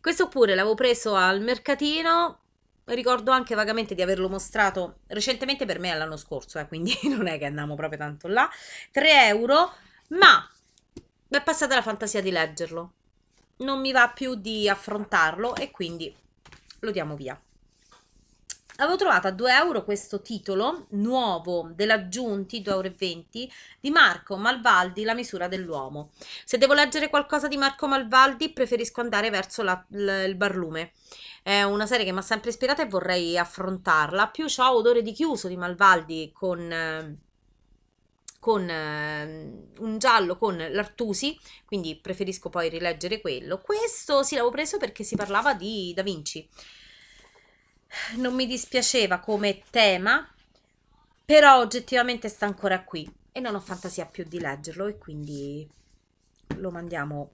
Questo pure l'avevo preso al mercatino ricordo anche vagamente di averlo mostrato recentemente per me l'anno scorso, eh, quindi non è che andiamo proprio tanto là, 3 euro, ma mi è passata la fantasia di leggerlo, non mi va più di affrontarlo e quindi lo diamo via. Avevo trovato a 2 euro questo titolo nuovo dell'aggiunti Giunti 2,20 euro di Marco Malvaldi La misura dell'uomo. Se devo leggere qualcosa di Marco Malvaldi preferisco andare verso la, l, il barlume è una serie che mi ha sempre ispirata e vorrei affrontarla. Più ho Odore di chiuso di Malvaldi con ehm, con ehm, un giallo con l'Artusi, quindi preferisco poi rileggere quello. Questo sì l'avevo preso perché si parlava di Da Vinci. Non mi dispiaceva come tema, però oggettivamente sta ancora qui e non ho fantasia più di leggerlo e quindi lo mandiamo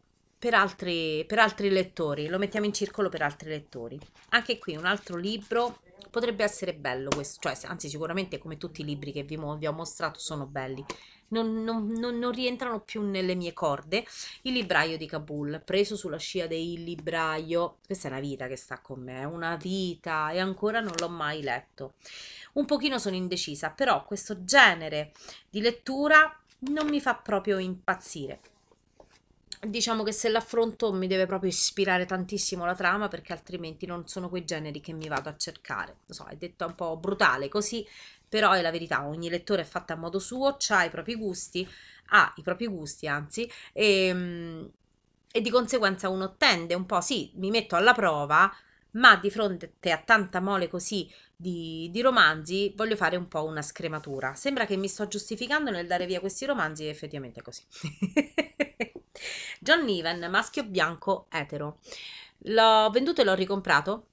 per altri, per altri lettori, lo mettiamo in circolo per altri lettori. Anche qui un altro libro potrebbe essere bello questo, cioè, anzi sicuramente come tutti i libri che vi, vi ho mostrato sono belli, non, non, non, non, rientrano più nelle mie corde. Il libraio di Kabul, preso sulla scia del libraio, questa è una vita che sta con me, una vita e ancora non l'ho mai letto. Un pochino sono indecisa, però questo genere di lettura non mi fa proprio impazzire diciamo che se l'affronto mi deve proprio ispirare tantissimo la trama perché altrimenti non sono quei generi che mi vado a cercare. Lo so, è detto un po' brutale così, però è la verità, ogni lettore è fatto a modo suo, ha i propri gusti, ha i propri gusti anzi, e, ehm, e di conseguenza uno tende un po', sì, mi metto alla prova, ma di fronte a tanta mole così di, di, romanzi voglio fare un po' una scrematura. Sembra che mi sto giustificando nel dare via questi romanzi, effettivamente è così. John Niven, maschio bianco etero. L'ho venduto e l'ho ricomprato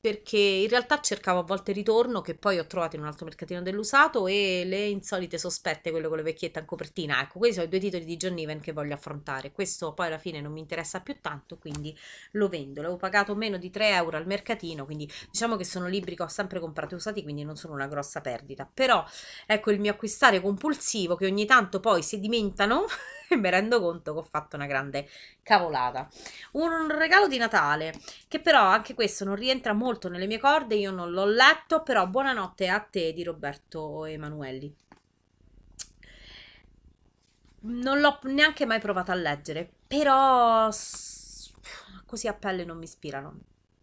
perché in realtà cercavo a volte ritorno che poi ho trovato in un altro mercatino dell'usato e le insolite sospette, quello con le vecchiette in copertina. Ecco, questi sono i due titoli di John Niven che voglio affrontare. Questo poi alla fine non mi interessa più tanto, quindi lo vendo. L'avevo pagato meno di 3 euro al mercatino, quindi diciamo che sono libri che ho sempre comprato e usati, quindi non sono una grossa perdita. Però ecco il mio acquistare compulsivo che ogni tanto poi si diventano mi rendo conto che ho fatto una grande cavolata. Un regalo di Natale, che però anche questo non rientra molto nelle mie corde, io non l'ho letto, però buonanotte a te di Roberto Emanuelli. Non l'ho neanche mai provato a leggere, però così a pelle non mi ispirano.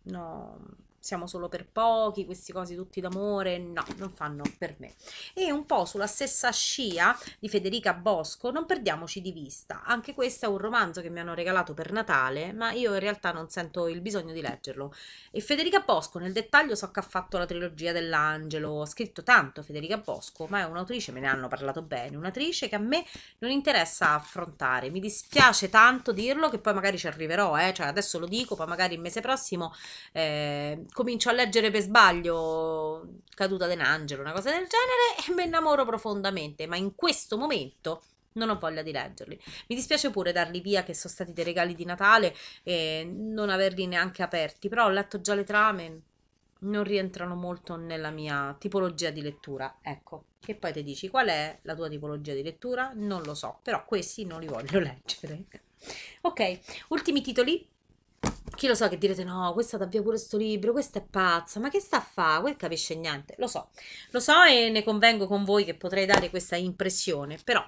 No, siamo solo per pochi, questi cosi tutti d'amore, no, non fanno per me. E un po' sulla stessa scia di Federica Bosco, Non perdiamoci di vista. Anche questo è un romanzo che mi hanno regalato per Natale, ma io in realtà non sento il bisogno di leggerlo. E Federica Bosco nel dettaglio so che ha fatto la trilogia dell'angelo, ha scritto tanto Federica Bosco, ma è un'autrice, me ne hanno parlato bene, un'autrice che a me non interessa affrontare. Mi dispiace tanto dirlo che poi magari ci arriverò, eh? cioè adesso lo dico, poi magari il mese prossimo eh, comincio a leggere per sbaglio Caduta dell'angelo, una cosa del genere, e mi innamoro profondamente, ma in questo momento non ho voglia di leggerli. Mi dispiace pure darli via, che sono stati dei regali di Natale, e non averli neanche aperti, però ho letto già le trame, non rientrano molto nella mia tipologia di lettura, ecco. Che poi ti dici qual è la tua tipologia di lettura? Non lo so, però questi non li voglio leggere. Ok, ultimi titoli chi lo so che direte no, questa dà via pure sto libro, questa è pazza, ma che sta a fare? Quel capisce niente, lo so, lo so e ne convengo con voi che potrei dare questa impressione, però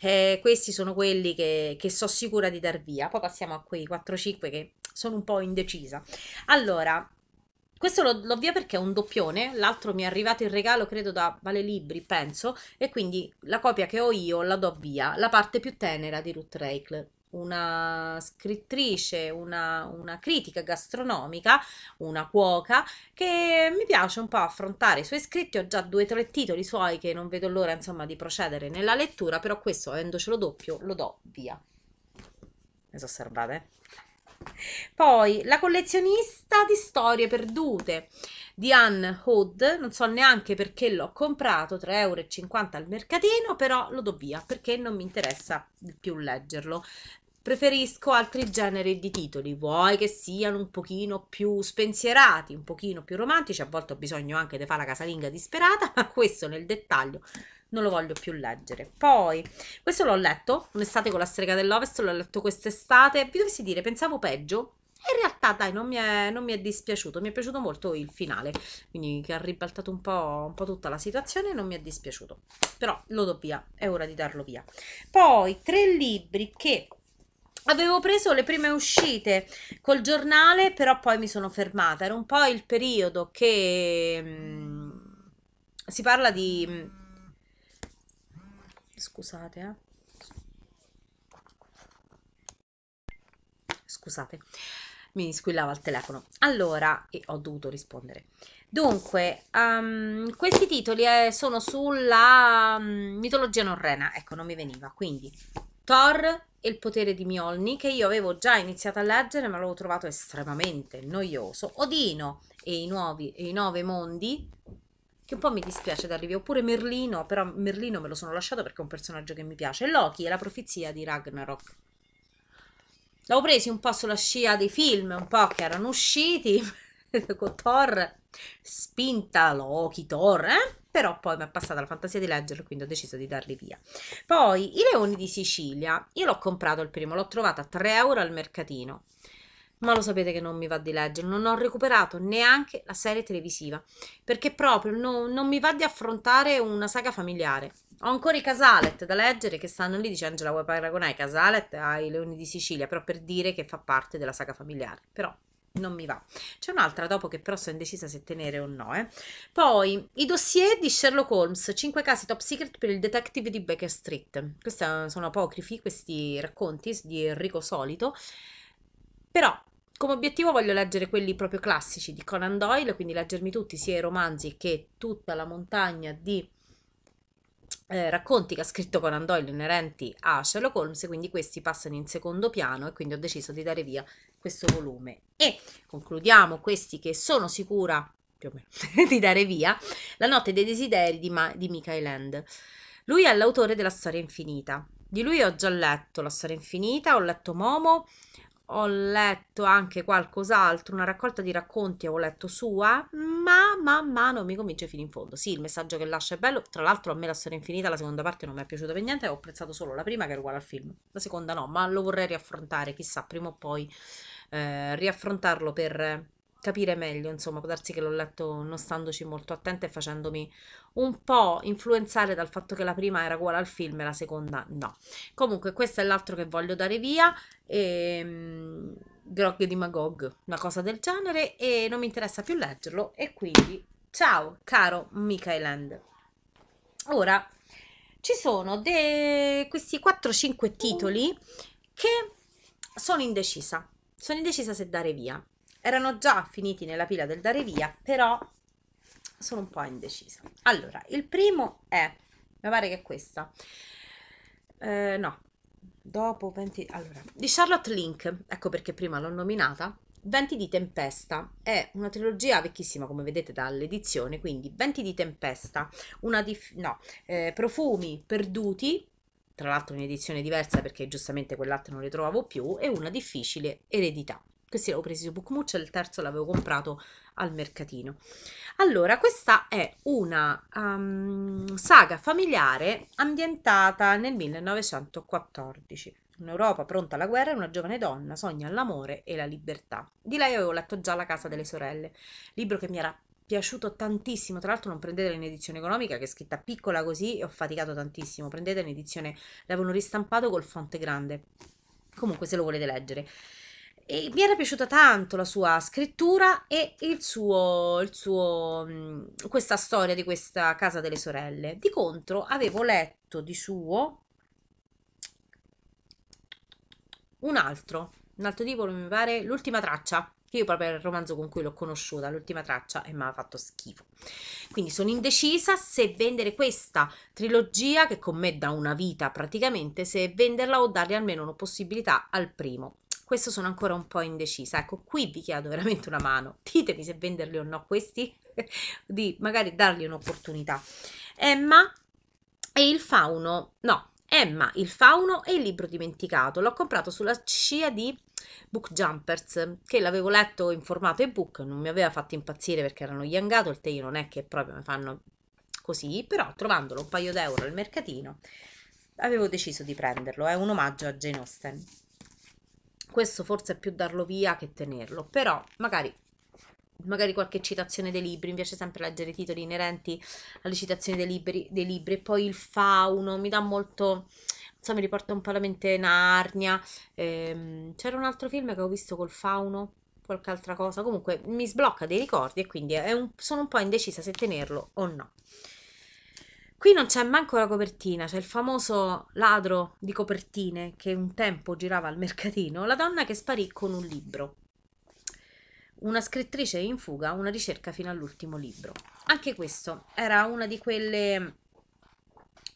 eh, questi sono quelli che, che so sicura di dar via. Poi passiamo a quei 4-5 che sono un po' indecisa. Allora, questo lo, lo via perché è un doppione, l'altro mi è arrivato in regalo credo da Vale Libri, penso, e quindi la copia che ho io la do via, la parte più tenera di Ruth Reichler una scrittrice, una, una, critica gastronomica, una cuoca, che mi piace un po' affrontare i suoi scritti, ho già due o tre titoli suoi che non vedo l'ora insomma di procedere nella lettura, però questo avendocelo doppio lo do via. Ne so osservate? Eh? Poi La collezionista di storie perdute di Anne Hood, non so neanche perché l'ho comprato, 3,50 euro al mercatino, però lo do via perché non mi interessa più leggerlo preferisco altri generi di titoli, vuoi che siano un pochino più spensierati, un pochino più romantici, a volte ho bisogno anche di fare la casalinga disperata, ma questo nel dettaglio non lo voglio più leggere. Poi, questo l'ho letto, un'estate con la strega dell'Ovest, l'ho letto quest'estate, vi dovessi dire, pensavo peggio, in realtà dai, non mi, è, non mi, è, dispiaciuto, mi è piaciuto molto il finale, quindi che ha ribaltato un po', un po', tutta la situazione, non mi è dispiaciuto, però lo do via, è ora di darlo via. Poi, tre libri che Avevo preso le prime uscite col giornale, però poi mi sono fermata. Era un po' il periodo che mh, mm, si parla di. Mh, mm, scusate, eh. Scusate, mi squillava il telefono. Allora, e ho dovuto rispondere. Dunque, um, questi titoli eh, sono sulla um, mitologia norrena. Ecco, non mi veniva quindi. Thor e il potere di Mjolni che io avevo già iniziato a leggere ma l'avevo trovato estremamente noioso. Odino e i, nuovi, e i nove mondi che un po' mi dispiace da arrivi, oppure Merlino, però Merlino me lo sono lasciato perché è un personaggio che mi piace. Loki e la profezia di Ragnarok. L'avevo presi un po' sulla scia dei film, un po' che erano usciti con Thor, spinta Loki, Thor, eh? però poi mi è passata la fantasia di leggerlo, quindi ho deciso di darli via. Poi i leoni di Sicilia, io l'ho comprato il primo, l'ho trovato a 3 euro al mercatino ma lo sapete che non mi va di leggere, non ho recuperato neanche la serie televisiva, perché proprio no, non mi va di affrontare una saga familiare. Ho ancora i Casalet da leggere che stanno lì, dice Angela vuoi paragonare i Casalet ai Leoni di Sicilia, però per dire che fa parte della saga familiare, però non mi va. C'è un'altra dopo che però sono indecisa se tenere o no. Eh. Poi i dossier di Sherlock Holmes, 5 casi top secret per il detective di Baker Street. Questi sono apocrifi, questi racconti di Enrico Solito. Però come obiettivo voglio leggere quelli proprio classici di Conan Doyle, quindi leggermi tutti, sia i romanzi che tutta la montagna di eh, racconti che ha scritto Conan Doyle inerenti a Sherlock Holmes, quindi questi passano in secondo piano e quindi ho deciso di dare via questo volume. E concludiamo questi che sono sicura più o meno di dare via, La notte dei desideri di, Ma- di Michael End. Lui è l'autore della storia infinita. Di lui ho già letto La storia infinita, ho letto Momo, ho letto anche qualcos'altro, una raccolta di racconti ho letto sua, ma man mano mi comincia fino in fondo. Sì, il messaggio che lascia è bello, tra l'altro a me la storia infinita, la seconda parte non mi è piaciuta per niente, ho apprezzato solo la prima che era uguale al film, la seconda no, ma lo vorrei riaffrontare, chissà, prima o poi eh, riaffrontarlo per capire meglio, insomma, può darsi che l'ho letto non standoci molto attenta e facendomi un po' influenzare dal fatto che la prima era uguale al film e la seconda no. Comunque questo è l'altro che voglio dare via e... Ehm, Grog di Magog, una cosa del genere e non mi interessa più leggerlo e quindi ciao caro Michaeland. Ora ci sono de... questi 4-5 titoli che sono indecisa sono indecisa se dare via. Erano già finiti nella pila del dare via, però sono un po' indecisa. Allora, il primo è, mi pare che è questa, eh, no, dopo 20, allora, di Charlotte Link, ecco perché prima l'ho nominata, 20 di Tempesta è una trilogia vecchissima, come vedete dall'edizione, quindi 20 di Tempesta, una di no, eh, Profumi perduti tra l'altro in edizione diversa perché giustamente quell'altra non le trovavo più, e una difficile eredità. Questi l'avevo presi su Bookmuccia, il terzo l'avevo comprato al mercatino. Allora, questa è una um, saga familiare ambientata nel 1914. Un'Europa pronta alla guerra, e una giovane donna sogna l'amore e la libertà. Di lei avevo letto già La casa delle sorelle, libro che mi era piaciuto tantissimo. Tra l'altro, non prendetela in edizione economica che è scritta piccola così e ho faticato tantissimo. Prendetela in edizione, l'avevano ristampato col fonte grande. Comunque, se lo volete leggere. E mi era piaciuta tanto la sua scrittura e il suo, il suo, questa storia di questa casa delle sorelle. Di contro, avevo letto di suo un altro, un altro tipo, mi pare, l'ultima traccia che io proprio era il romanzo con cui l'ho conosciuta, l'ultima traccia, e mi ha fatto schifo. Quindi sono indecisa se vendere questa trilogia, che con me da una vita praticamente, se venderla o dargli almeno una possibilità al primo questo sono ancora un po' indecisa. Ecco, qui vi chiedo veramente una mano. Ditemi se venderli o no questi, di magari dargli un'opportunità. Emma eh, e il fauno, no, Emma, il fauno e il libro dimenticato. L'ho comprato sulla scia di Book Jumpers, che l'avevo letto in formato ebook, non mi aveva fatto impazzire perché erano iangato, il tè non è che proprio mi fanno così, però trovandolo un paio d'euro al mercatino avevo deciso di prenderlo, è un omaggio a Jane Austen. Questo forse è più darlo via che tenerlo, però magari magari qualche citazione dei libri, mi piace sempre leggere i titoli inerenti alle citazioni dei libri, dei libri. poi il fauno, mi dà molto, so, mi riporta un po' alla mente Narnia, ehm, c'era un altro film che ho visto col fauno, qualche altra cosa, comunque mi sblocca dei ricordi e quindi un, sono un po' indecisa se tenerlo o no. Qui non c'è manco la copertina, c'è il famoso ladro di copertine che un tempo girava al mercatino, la donna che sparì con un libro. Una scrittrice in fuga, una ricerca fino all'ultimo libro. Anche questo era una di quelle,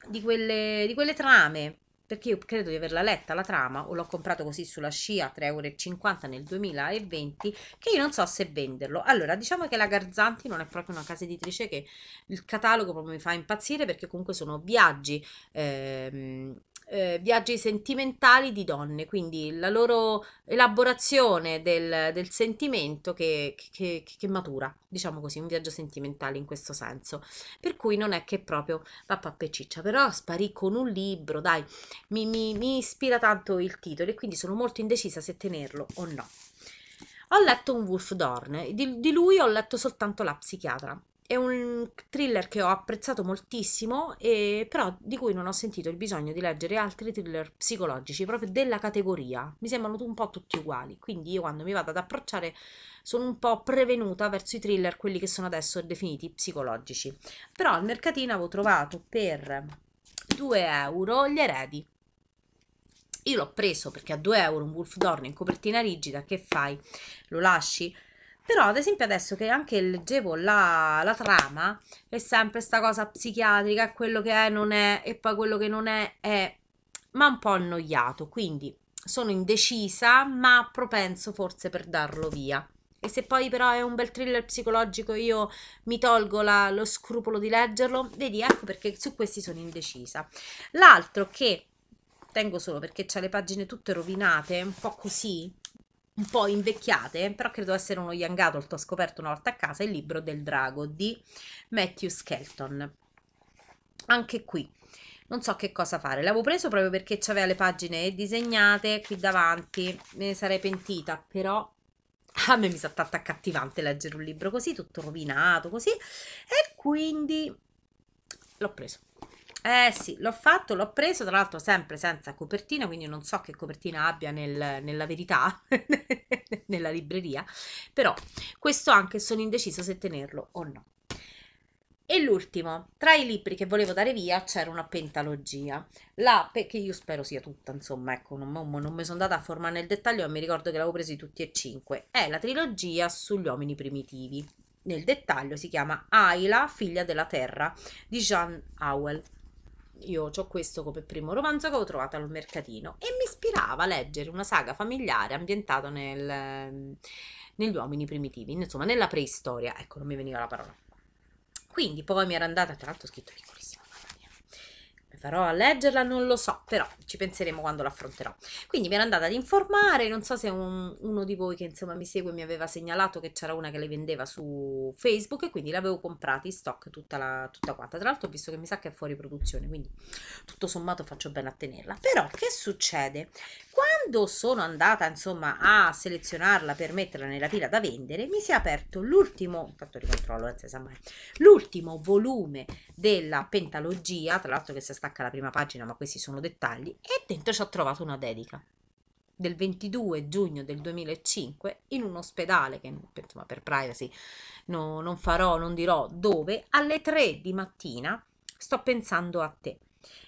di quelle, di quelle trame, perché io credo di averla letta la trama o l'ho comprato così sulla scia a 3,50 euro nel 2020 che io non so se venderlo allora diciamo che la Garzanti non è proprio una casa editrice che il catalogo proprio mi fa impazzire perché comunque sono viaggi ehm, eh, viaggi sentimentali di donne, quindi la loro elaborazione del, del sentimento che, che, che, matura, diciamo così, un viaggio sentimentale in questo senso. Per cui non è che proprio va pappa e ciccia, però sparì con un libro, dai, mi, mi, mi ispira tanto il titolo e quindi sono molto indecisa se tenerlo o no. Ho letto un Wolf Dorn, di, di lui ho letto soltanto la psichiatra è un thriller che ho apprezzato moltissimo, e, però di cui non ho sentito il bisogno di leggere altri thriller psicologici, proprio della categoria. Mi sembrano un po' tutti uguali, quindi io quando mi vado ad approcciare sono un po' prevenuta verso i thriller, quelli che sono adesso definiti psicologici. Però al mercatino avevo trovato per 2 euro gli eredi. Io l'ho preso perché a 2 euro un Wolf Dorn in copertina rigida, che fai? Lo lasci? Però, ad esempio, adesso che anche leggevo la, la trama, è sempre questa cosa psichiatrica, quello che è non è, e poi quello che non è è, ma un po' annoiato, quindi sono indecisa, ma propenso forse per darlo via. E se poi però è un bel thriller psicologico io mi tolgo la, lo scrupolo di leggerlo, vedi, ecco perché su questi sono indecisa. L'altro che tengo solo perché ha le pagine tutte rovinate, un po' così, un po' invecchiate, però credo essere uno young adult, ho scoperto una volta a casa, il libro del drago di Matthew Skelton. Anche qui non so che cosa fare, l'avevo preso proprio perché c'aveva le pagine disegnate qui davanti, me ne sarei pentita, però a me mi sa tanto accattivante leggere un libro così, tutto rovinato, così, e quindi l'ho preso. Eh sì, l'ho fatto, l'ho preso, tra l'altro sempre senza copertina, quindi non so che copertina abbia nel, nella verità, nella libreria, però questo anche sono indeciso se tenerlo o no. E l'ultimo, tra i libri che volevo dare via c'era una pentalogia, la, che io spero sia tutta, insomma, ecco, non, non mi sono data a formare nel dettaglio, ma mi ricordo che l'avevo presi tutti e cinque, è la trilogia sugli uomini primitivi. Nel dettaglio si chiama Ayla, figlia della terra, di Jean Howell io ho questo come primo romanzo che ho trovato al mercatino e mi ispirava a leggere una saga familiare ambientata nel, negli uomini primitivi, insomma nella preistoria, ecco non mi veniva la parola. Quindi poi mi era andata, tra l'altro ho scritto piccolissimo farò a leggerla, non lo so, però ci penseremo quando l'affronterò. Quindi mi ero andata ad informare, non so se un, uno di voi che insomma mi segue mi aveva segnalato che c'era una che le vendeva su Facebook e quindi l'avevo comprata in stock tutta, la, tutta quanta. Tra l'altro ho visto che mi sa che è fuori produzione, quindi tutto sommato faccio bene a tenerla. Però che succede? Quando quando sono andata insomma a selezionarla per metterla nella pila da vendere, mi si è aperto l'ultimo, intanto ricontrollo, non eh, si sa mai, l'ultimo volume della pentalogia, tra l'altro che si stacca la prima pagina, ma questi sono dettagli, e dentro ci ho trovato una dedica del 22 giugno del 2005 in un ospedale che insomma, per privacy no, non farò, non dirò dove, alle 3 di mattina sto pensando a te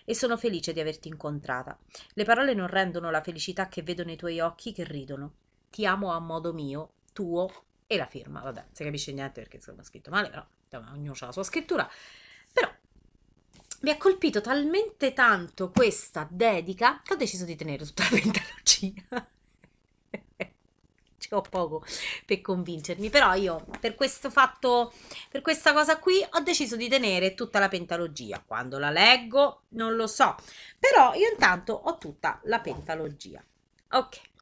e sono felice di averti incontrata. Le parole non rendono la felicità che vedo nei tuoi occhi che ridono. Ti amo a modo mio, tuo e la firma. Vabbè, non si capisce niente perché insomma scritto male, però ognuno ha la sua scrittura. Però mi ha colpito talmente tanto questa dedica che ho deciso di tenere tutta la pentalogia ci ho poco per convincermi, però io per questo fatto, per questa cosa qui ho deciso di tenere tutta la pentalogia, quando la leggo non lo so, però io intanto ho tutta la pentalogia, ok.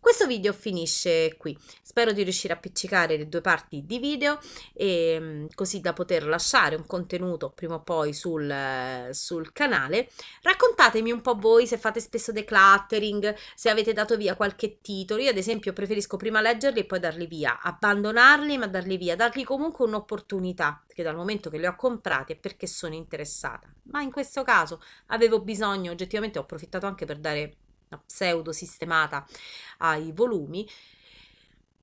Questo video finisce qui, spero di riuscire a appiccicare le due parti di video e, ehm, così da poter lasciare un contenuto prima o poi sul, sul canale. Raccontatemi un po' voi se fate spesso decluttering, se avete dato via qualche titolo, io ad esempio preferisco prima leggerli e poi darli via, abbandonarli ma darli via, dargli comunque un'opportunità, perché dal momento che li ho comprati è perché sono interessata, ma in questo caso avevo bisogno, oggettivamente ho approfittato anche per dare una pseudo sistemata ai volumi,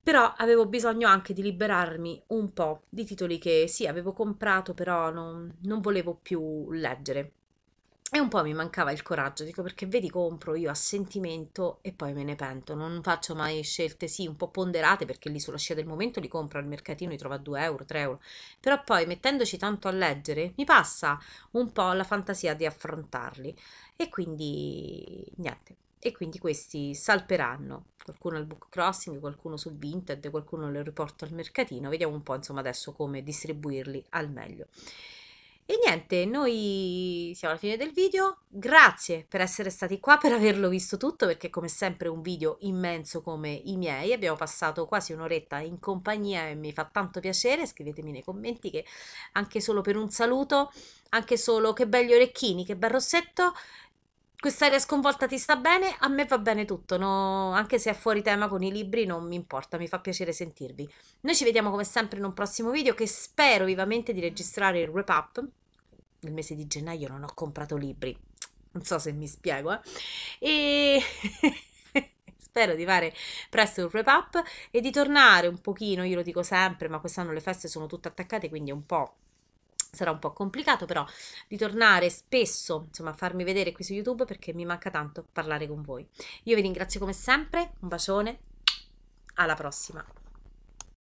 però avevo bisogno anche di liberarmi un po' di titoli che sì, avevo comprato, però non, non volevo più leggere. E un po' mi mancava il coraggio, dico perché vedi compro io a sentimento e poi me ne pento, non faccio mai scelte sì un po' ponderate perché lì sulla scia del momento li compro al mercatino, li trovo a 2 euro, 3 euro, però poi mettendoci tanto a leggere mi passa un po' la fantasia di affrontarli e quindi niente, e quindi questi salperanno, qualcuno al book crossing, qualcuno su Vinted, qualcuno lo riporta al mercatino, vediamo un po' insomma adesso come distribuirli al meglio. E niente, noi siamo alla fine del video, grazie per essere stati qua, per averlo visto tutto, perché come sempre un video immenso come i miei, abbiamo passato quasi un'oretta in compagnia e mi fa tanto piacere, scrivetemi nei commenti che anche solo per un saluto, anche solo che belli orecchini, che bel rossetto, Quest'aria sconvolta ti sta bene? A me va bene tutto, no? anche se è fuori tema con i libri non mi importa, mi fa piacere sentirvi. Noi ci vediamo come sempre in un prossimo video che spero vivamente di registrare il wrap up. Nel mese di gennaio non ho comprato libri, non so se mi spiego, eh? E... spero di fare presto il wrap up e di tornare un pochino, io lo dico sempre, ma quest'anno le feste sono tutte attaccate, quindi è un po' sarà un po' complicato però ritornare spesso insomma a farmi vedere qui su youtube perché mi manca tanto parlare con voi io vi ringrazio come sempre un bacione alla prossima